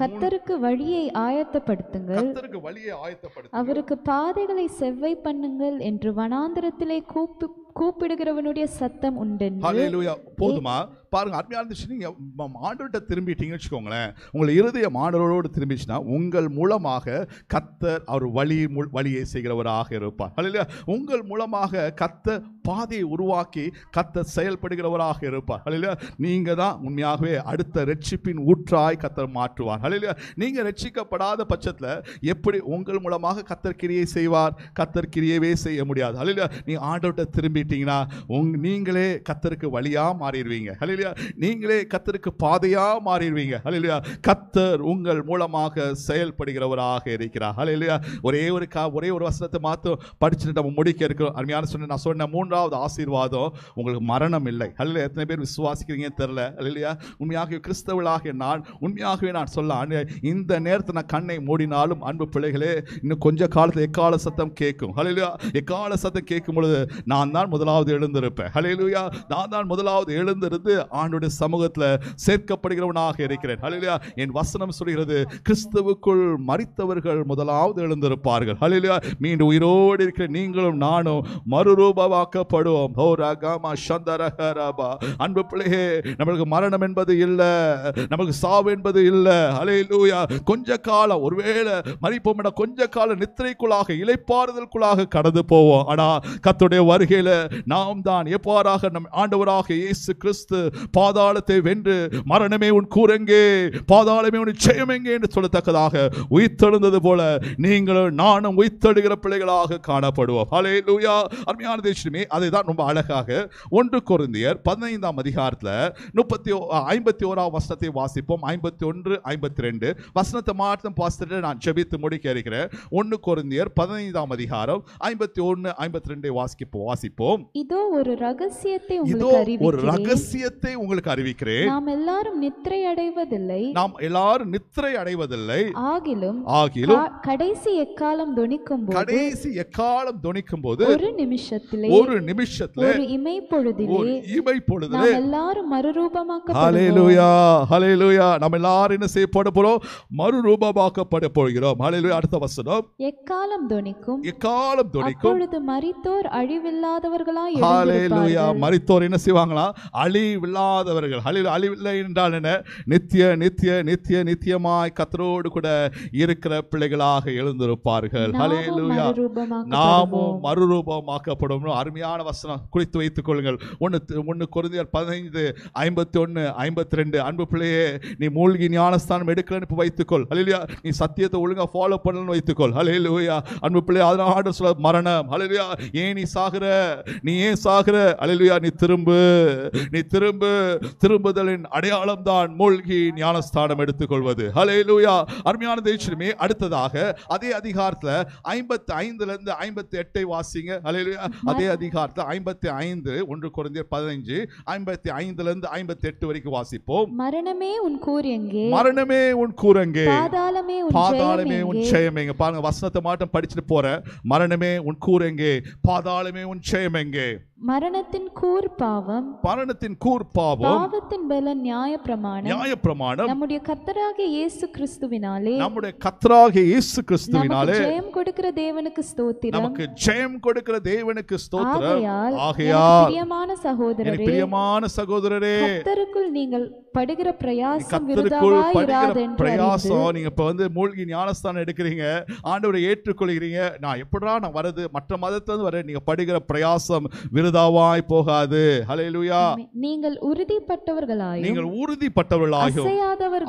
Speaker 1: கத்தருக்கு
Speaker 2: வழியை ஆயத்தப்படுத்துங்கள்
Speaker 1: கத்தருக்கு வழியை ஆயத்தப்படுத்துங்கள்
Speaker 2: அவருக்கு பாதைகளை செவ்வை பண்ணுங்கள் என்று வனாந்திரத்திலே கூப்பு கூப்பிடுகிறவனுடைய சத்தம் உண்டு போதுமா
Speaker 1: பாருங்க அருமையான இருந்துச்சு நீங்க ஆண்டவர்கிட்ட திரும்பிட்டீங்கன்னு வச்சுக்கோங்களேன் உங்கள் இருதய மாண்டவரோடு திரும்பிச்சுன்னா உங்கள் மூலமாக கத்தர் அவர் வழி வழியை செய்கிறவராக இருப்பார் உங்கள் மூலமாக கத்த பாதையை உருவாக்கி கத்த செயல்படுகிறவராக இருப்பார் நீங்க தான் உண்மையாகவே அடுத்த ரட்சிப்பின் ஊற்றாய் கத்தர் மாற்றுவார் ஹalleluya நீங்க ரட்சிக்கப்படாத பட்சத்தில் எப்படி உங்கள் மூலமாக கத்தர் கிரியை செய்வார் கத்தர் கிரியவே செய்ய முடியாது ஹalleluya நீ ஆண்டவர்கிட்ட திரும்பி பண்ணிட்டீங்கன்னா உங் நீங்களே கத்தருக்கு வழியாக மாறிடுவீங்க ஹலிலியா நீங்களே கத்தருக்கு பாதையாக மாறிடுவீங்க ஹலிலியா கத்தர் உங்கள் மூலமாக செயல்படுகிறவராக இருக்கிறார் ஹலிலியா ஒரே ஒரு கா ஒரே ஒரு வசனத்தை மாற்றும் படிச்சுட்டு நம்ம முடிக்க இருக்கிறோம் அருமையான சொன்ன நான் சொன்ன மூன்றாவது ஆசீர்வாதம் உங்களுக்கு மரணம் இல்லை ஹலிலியா எத்தனை பேர் விசுவாசிக்கிறீங்கன்னு தெரில ஹலிலியா உண்மையாகவே கிறிஸ்தவளாக நான் உண்மையாகவே நான் சொல்ல இந்த நேரத்தில் நான் கண்ணை மூடினாலும் அன்பு பிள்ளைகளே இன்னும் கொஞ்ச காலத்தில் எக்கால சத்தம் கேட்கும் ஹலிலியா எக்கால சத்தம் கேட்கும் பொழுது நான் தான் முதலாவது எழுந்திருப்பேன் ஹலேலுயா நான் தான் முதலாவது எழுந்திருந்து ஆண்டுடைய சமூகத்தில் சேர்க்கப்படுகிறவனாக இருக்கிறேன் ஹலேலுயா என் வசனம் சொல்கிறது கிறிஸ்துவுக்குள் மறித்தவர்கள் முதலாவது எழுந்திருப்பார்கள் ஹலேலுயா மீண்டும் உயிரோடு இருக்கிற நீங்களும் நானும் மறுரூபமாக்கப்படுவோம் ரகமா சந்தரகரபா அன்பு பிள்ளையே நம்மளுக்கு மரணம் என்பது இல்லை நமக்கு சாவு என்பது இல்லை ஹலேலுயா கொஞ்ச காலம் ஒருவேளை மறிப்போம் கொஞ்ச கால நித்திரைக்குள்ளாக இலைப்பாறுதலுக்குள்ளாக கடந்து போவோம் ஆனால் கத்துடைய வருகையில் நாம் தான் எவ்வாறாக நம் ஆண்டவராக இயேசு கிறிஸ்து பாதாளத்தை வென்று மரணமே உன் கூறங்கே பாதாளமே உன் ஜெயமெங்கே என்று சொல்லத்தக்கதாக உயிர்த்தெழுந்தது போல நீங்களும் நானும் உயிர்த்தெழுகிற பிள்ளைகளாக காணப்படுவோம் ஹலே லூயா அருமையான தேசமே அதை தான் ரொம்ப அழகாக ஒன்று குறைந்தியர் பதினைந்தாம் அதிகாரத்தில் முப்பத்தி ஐம்பத்தி ஓராம் வசனத்தை வாசிப்போம் ஐம்பத்தி ஒன்று ஐம்பத்தி ரெண்டு வசனத்தை மாற்றம் பாசிட்டு நான் செபித்து முடிக்க இருக்கிறேன் ஒன்று குறைந்தியர் பதினைந்தாம் அதிகாரம் ஐம்பத்தி ஒன்று ஐம்பத்தி ரெண்டை வாசிப்போம் வாசிப்போம் சொல்லுகிறோம்
Speaker 2: இதோ ஒரு ரகசியத்தை இதோ ஒரு
Speaker 1: ரகசியத்தை உங்களுக்கு அறிவிக்கிறேன் நாம்
Speaker 2: எல்லாரும் நித்திரை அடைவதில்லை
Speaker 1: நாம் எல்லாரும் நித்திரை அடைவதில்லை
Speaker 2: ஆகிலும் ஆகிலும் கடைசி எக்காலம் துணிக்கும் போது கடைசி
Speaker 1: எக்காலம் துணிக்கும் போது ஒரு
Speaker 2: நிமிஷத்திலே ஒரு
Speaker 1: நிமிஷத்திலே ஒரு
Speaker 2: இமை பொழுதிலே
Speaker 1: இமை பொழுதிலே நாம்
Speaker 2: எல்லாரும் மறுரூபமாக்கப்படுவோம் ஹalleluya
Speaker 1: ஹalleluya எல்லாரும் என்ன செய்யப்பட போறோம் மறுரூபமாக்கப்பட போகிறோம் ஹalleluya அடுத்த வசனம்
Speaker 2: எக்காலம் துணிக்கும்
Speaker 1: எக்காலம் துணிக்கும் அப்பொழுது
Speaker 2: மரித்தோர் அழிவில்லாதவர் ஹாலேலூயா
Speaker 1: மரித்தோர் என்ன செய்வாங்களா அழிவில்லாதவர்கள் அழிவு அழிவில்லை என்றால் என்ன நித்திய நித்திய நித்திய நித்தியமாய் கத்தரோடு கூட இருக்கிற பிள்ளைகளாக எழுந்திருப்பார்கள் நாமும் மறுரூபமாக்கப்படும் அருமையான வசனம் குறித்து வைத்துக் கொள்ளுங்கள் ஒன்று ஒன்று குறைந்தர் பதினைந்து ஐம்பத்தி ஒன்று ஐம்பத்தி ரெண்டு அன்பு பிள்ளையே நீ மூழ்கி ஞானஸ்தானம் எடுக்கலன்னு வைத்துக்கொள் அலையிலியா நீ சத்தியத்தை ஒழுங்காக ஃபாலோ பண்ணணும்னு வைத்துக்கொள் ஹலே அன்பு பிள்ளை அதனால் ஆர்டர் சொல்ல மரணம் ஹலே ஏன் நீ சாகிற நீ ஏன் சாகிற அலையிலுயா நீ திரும்பு நீ திரும்பு திரும்புதலின் அடையாளம் தான் மூழ்கி ஞானஸ்தானம் எடுத்துக்கொள்வது ஹலையிலுயா அருமையான தேசியமே அடுத்ததாக அதே அதிகாரத்தில் ஐம்பத்தி ஐந்துலேருந்து ஐம்பத்தி எட்டை வாசிங்க ஹலையிலுயா அதே அதிகாரத்தில் ஐம்பத்தி ஐந்து ஒன்று குறைந்த பதினைஞ்சு ஐம்பத்தி ஐந்துலேருந்து ஐம்பத்தி எட்டு வரைக்கும் வாசிப்போம்
Speaker 2: மரணமே உன் கூறியங்கே மரணமே
Speaker 1: உன் கூறங்கே எங்கே
Speaker 2: பாதாளமே உன் ஜெயம்
Speaker 1: பாருங்க வசனத்தை மாட்டம் படிச்சுட்டு போற மரணமே உன் கூறங்கே எங்கே பாதாளமே உன் ஜெயம் വേണമെങ്കിൽ
Speaker 2: மரணத்தின் கூர் பாவம்
Speaker 1: மரணத்தின் கூர் பாவம்
Speaker 2: பாவத்தின் பல நியாய பிரமாணம் நியாய
Speaker 1: பிரமாணம் நம்முடைய
Speaker 2: கர்த்தராகிய இயேசு கிறிஸ்துவினாலே நம்முடைய
Speaker 1: கர்த்தராகிய இயேசு கிறிஸ்துவினாலே ஜெயம்
Speaker 2: கொடுக்கிற தேவனுக்கு ஸ்தோத்திரம் நமக்கு
Speaker 1: ஜெயம் கொடுக்கிற தேவனுக்கு ஸ்தோத்திரம் ஆகையால்
Speaker 2: பிரியமான சகோதரரே பிரியமான
Speaker 1: சகோதரரே கர்த்தருக்குள்
Speaker 2: நீங்கள் படுகிற பிரயாசம் கர்த்தருக்குள் படுகிற பிரயாசம்
Speaker 1: நீங்க இப்ப வந்து மூழ்கி ஞானஸ்தானம் எடுக்கிறீங்க ஆண்டவரை ஏற்றுக்கொள்கிறீங்க நான் எப்படிடா நான் வரது மற்ற மதத்துல இருந்து வரேன் நீங்க படுகிற பிரயாசம் விருது அசையாததாவாய் போகாது ஹalleluya
Speaker 2: நீங்கள் உறுதிப்பட்டவர்களாய் நீங்கள்
Speaker 1: உறுதிப்பட்டவர்களாய்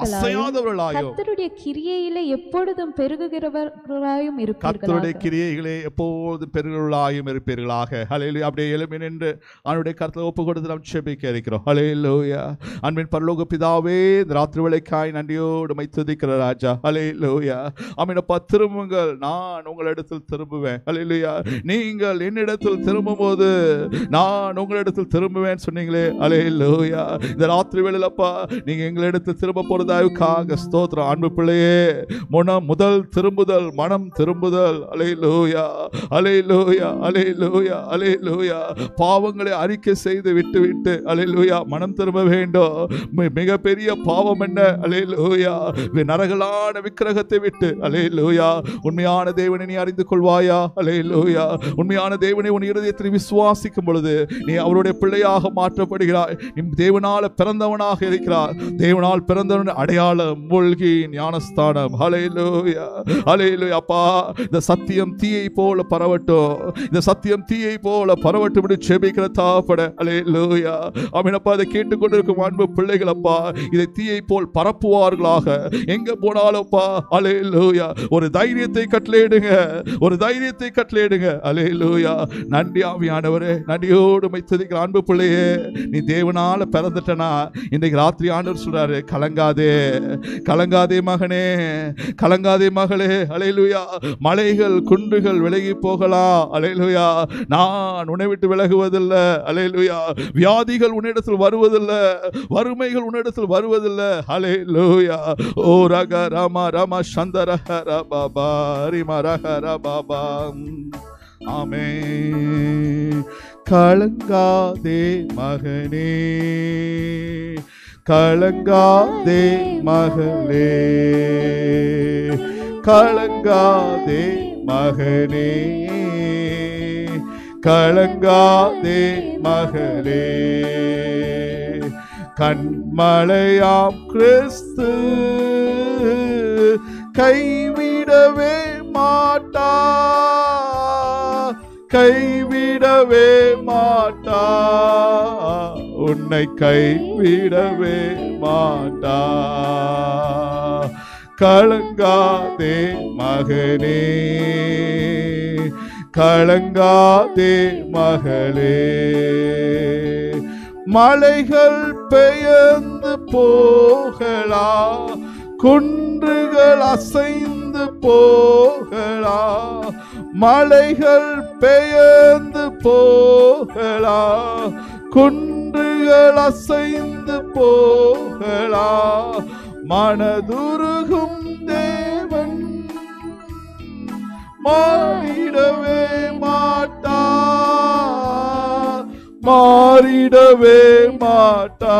Speaker 1: அசையாதவர்களாய் கர்த்தருடைய
Speaker 2: கிரியையிலே எப்பொழுதும் பெருகுகிறவர்களாயும் இருப்பீர்கள் கர்த்தருடைய
Speaker 1: கிரியையிலே எப்பொழுதும் பெருகுகிறவர்களாயும் இருப்பீர்களாக ஹalleluya அப்படியே எழும்பி நின்று அவனுடைய கர்த்தர் ஒப்பு கொடுத்து நாம் செபிக்க இருக்கிறோம் ஹalleluya அன்பின் பரலோக பிதாவே இந்த ராத்திரி வேளைக்காய் நன்றியோடு மை துதிக்கிற ராஜா ஹalleluya அமீனப்பா பத்திரமுங்கள் நான் உங்களிடத்தில் திரும்புவேன் ஹalleluya நீங்கள் என்னிடத்தில் திரும்பும் போது நான் உங்களிடத்தில் திரும்புவேன் சொன்னீங்களே அலே லோயா இந்த ராத்திரி வேலையிலப்பா நீங்கள் எங்களிடத்தில் திரும்ப போகிறதாவுக்காக ஸ்தோத்திரம் அன்பு பிள்ளையே மனம் முதல் திரும்புதல் மனம் திரும்புதல் அலே லோயா அலே லோயா அலே லோயா அலே லோயா பாவங்களை அறிக்கை செய்து விட்டு விட்டு அலே லோயா மனம் திரும்ப வேண்டும் மிகப்பெரிய பாவம் என்ன அலே லோயா நரகலான விக்கிரகத்தை விட்டு அலே லோயா உண்மையான தேவனை நீ அறிந்து கொள்வாயா அலே லோயா உண்மையான தேவனை உன் இருதயத்தில் விசுவாசிக்க நினைக்கும் பொழுது நீ அவருடைய பிள்ளையாக மாற்றப்படுகிறாய் நீ தேவனால் பிறந்தவனாக இருக்கிறார் தேவனால் பிறந்தவன் அடையாளம் மூழ்கி ஞானஸ்தானம் அலையிலோயா அப்பா இந்த சத்தியம் தீயை போல பரவட்டும் இந்த சத்தியம் தீயை போல பரவட்டும் செபிக்கிற தாப்பட அலையிலோயா அவனப்பா அதை கேட்டுக்கொண்டிருக்கும் அன்பு பிள்ளைகள் அப்பா இதை தீயை போல் பரப்புவார்களாக எங்க போனாலும்ப்பா அலையிலோயா ஒரு தைரியத்தை கட்டளையிடுங்க ஒரு தைரியத்தை கட்டளையிடுங்க லூயா நன்றி ஆமியானவரே நடியோடு மைத்ததிக்கிற அன்பு பிள்ளையே நீ தேவனால பிறந்துட்டனா இன்னைக்கு ராத்திரி ஆண்டவர் சொல்றாரு கலங்காதே கலங்காதே மகனே கலங்காதே மகளே அலையிலுயா மலைகள் குன்றுகள் விலகி போகலாம் அலையிலுயா நான் உன்னை விட்டு விலகுவதில்லை அலையிலுயா வியாதிகள் உன்னிடத்தில் வருவதில்லை வறுமைகள் உன்னிடத்தில் வருவதில்லை அலையிலுயா ஓ ரக ரம ரம சந்த பாபா ரபாபா ரிமா ரக ரபாபா ஆமே கலங்காதே மகனே கலங்காதே மகளே கலங்காதே மகனே கலங்காதே மகளே கண்மலையாம் கிறிஸ்து கைவிடவே மாட்டார் கைவிடவே மாட்டா உன்னை கைவிடவே மாட்டா கலங்காதே மகனே கலங்காதே மகளே மலைகள் பெயர்ந்து போகலா குன்றுகள் அசைந்து பெயர்ந்து போகலா மலைகள் பெயர்ந்து போகலா குன்றுகள் அசைந்து போகலா மனதுருகும் தேவன்
Speaker 2: மாயிடவே
Speaker 1: மாட்டா மாறிடவே மாட்டா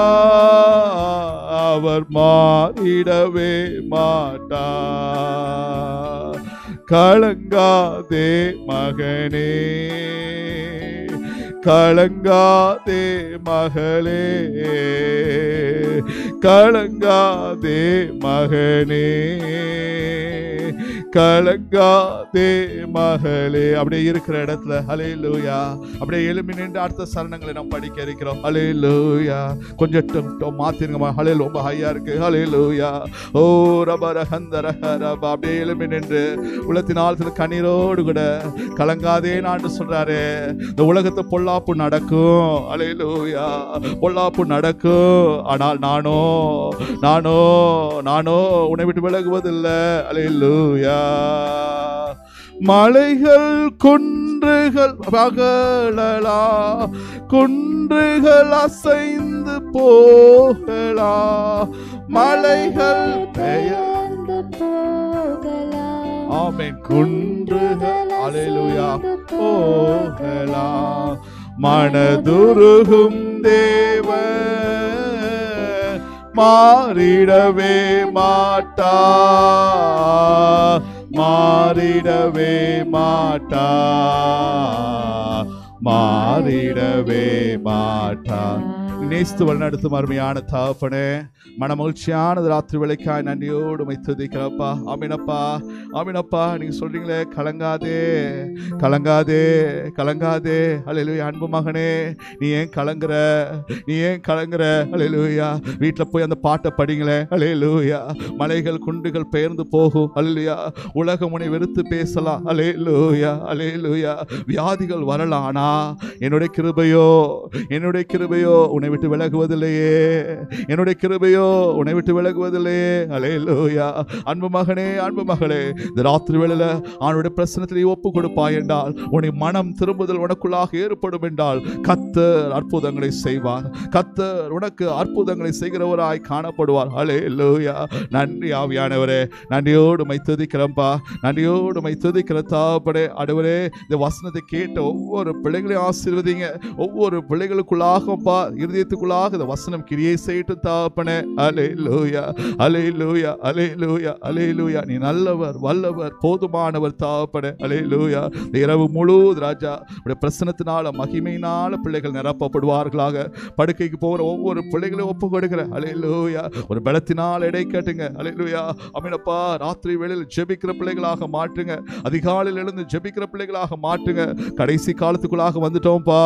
Speaker 1: அவர் மாறிடவே மாட்டா கலங்காதே மகனே கலங்காதே மகளே கலங்காதே மகனே கலங்காதே மகளே அப்படியே இருக்கிற இடத்துல ஹலே லூயா அப்படியே எழுமி நின்று அடுத்த சரணங்களை நம்ம படிக்க இருக்கிறோம் அலே லூயா கொஞ்சம் மாத்திருங்க ஹலே ரொம்ப ஹையா இருக்கு ஹலே லூயா ஓ ரகந்த ரக ரபா அப்படியே எழுமி நின்று உலகத்தின் ஆழத்தில் கண்ணீரோடு கூட கலங்காதே நான் சொல்றாரு இந்த உலகத்து பொல்லாப்பு நடக்கும் அலே லூயா பொல்லாப்பு நடக்கும் ஆனால் நானோ நானோ நானோ உன்னை விட்டு விலகுவதில்லை அலே லூயா மலைகள் குன்றுகள் பகழலா குன்றுகள் அசைந்து போகலா மலைகள் பெயர்ந்து போகலா ஆமேன் குன்றுகள் அலையிலுயா போகலா மனதுருகும் தேவ மாறிடவே மாட்டா மாறிடவே மாட்டா
Speaker 2: மாறிடவே
Speaker 1: மாட்டான் நேசித்து வழிநடத்தும் அருமையான தாப்பனே மன மகிழ்ச்சியானது ராத்திரி விலைக்காய் நன்றியோடு உமை துதிக்கிறப்பா அமினப்பா அமினப்பா நீங்க சொல்றீங்களே கலங்காதே கலங்காதே கலங்காதே அலையிலுயா அன்பு மகனே நீ ஏன் கலங்குற நீ ஏன் கலங்குற அலையிலுயா வீட்டில் போய் அந்த பாட்டை படிங்களேன் அலையிலுயா மலைகள் குண்டுகள் பெயர்ந்து போகும் அலையிலுயா உலக முனை வெறுத்து பேசலாம் அலையிலுயா அலையிலுயா வியாதிகள் வரலானா என்னுடைய கிருபையோ என்னுடைய கிருபையோ உனை விட்டு விலகுவதில்லையே என்னுடைய கிருபையோ உன்னை விட்டு விலகுவதில்லையே அலே லோயா அன்பு மகனே அன்பு மகளே இந்த ராத்திரி வேளையில் அவனுடைய பிரச்சனத்திலேயே ஒப்பு கொடுப்பாய் என்றால் உன்னை மனம் திரும்புதல் உனக்குள்ளாக ஏற்படும் என்றால் கத்தர் அற்புதங்களை செய்வார் கத்தர் உனக்கு அற்புதங்களை செய்கிறவராய் காணப்படுவார் அலே லோயா நன்றி ஆவியானவரே நன்றியோடு மை துதிக்கிறம்பா நன்றியோடு மை துதிக்கிற தாப்படே அடுவரே இந்த வசனத்தை கேட்ட ஒவ்வொரு பிள்ளைகளையும் ஆசீர்வதிங்க ஒவ்வொரு பிள்ளைகளுக்குள்ளாகப்பா இறுதி இதயத்துக்குள்ளாக இந்த வசனம் கிரியை செய்யட்டும் தாப்பன அலே லூயா அலே லூயா அலே லூயா அலே லூயா நீ நல்லவர் வல்லவர் போதுமானவர் தாப்பன அலே லூயா இரவு முழு ராஜா உடைய பிரசனத்தினால மகிமையினால பிள்ளைகள் நிரப்பப்படுவார்களாக படுக்கைக்கு போகிற ஒவ்வொரு பிள்ளைகளையும் ஒப்பு கொடுக்கிற அலே லூயா ஒரு பலத்தினால் எடை கட்டுங்க அலே லூயா அமீனப்பா ராத்திரி வேளையில் ஜெபிக்கிற பிள்ளைகளாக மாற்றுங்க அதிகாலையில் எழுந்து ஜெபிக்கிற பிள்ளைகளாக மாற்றுங்க கடைசி காலத்துக்குள்ளாக வந்துட்டோம்ப்பா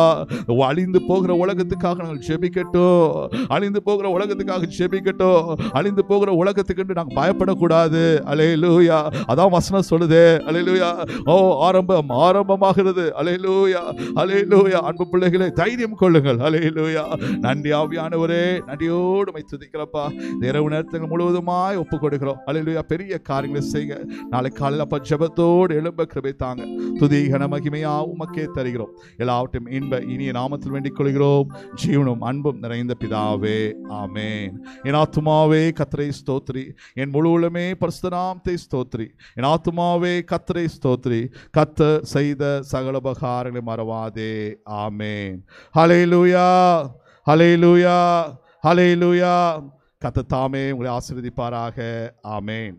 Speaker 1: அழிந்து போகிற உலகத்துக்காக நாங்கள் ஜெபி ஜெபிக்கட்டும் அழிந்து போகிற உலகத்துக்காக ஜெபிக்கட்டும் அழிந்து போகிற உலகத்துக்கு நாங்கள் பயப்படக்கூடாது அலையலூயா அதான் வசனம் சொல்லுது அலையலூயா ஓ ஆரம்பம் ஆரம்பமாகிறது அலையலூயா அலையலூயா அன்பு பிள்ளைகளை தைரியம் கொள்ளுங்கள் அலையலூயா நன்றி ஆவியானவரே நன்றியோடு துதிக்கிறப்பா நேரத்தில் முழுவதுமாய் ஒப்பு கொடுக்கிறோம் அலையலூயா பெரிய காரியங்களை செய்யுங்க நாளை காலையில் அப்போ ஜபத்தோடு எழும்ப கிருபை தாங்க துதிகன மகிமையாக உமக்கே தருகிறோம் எல்லாவற்றையும் இன்ப இனிய நாமத்தில் வேண்டிக் கொள்கிறோம் ஜீவனும் அன்பு அன்பும் நிறைந்த பிதாவே ஆமேன் என் ஆத்துமாவே கத்திரை ஸ்தோத்ரி என் முழு உளமே பரிசுதநாமத்தை ஸ்தோத்ரி என் ஆத்துமாவே கத்திரை ஸ்தோத்ரி கத்த செய்த சகலபகாரங்களை மறவாதே ஆமேன் ஹலே லூயா ஹலே லூயா ஹலே லூயா கத்த தாமே உங்களை ஆசிர்வதிப்பாராக ஆமேன்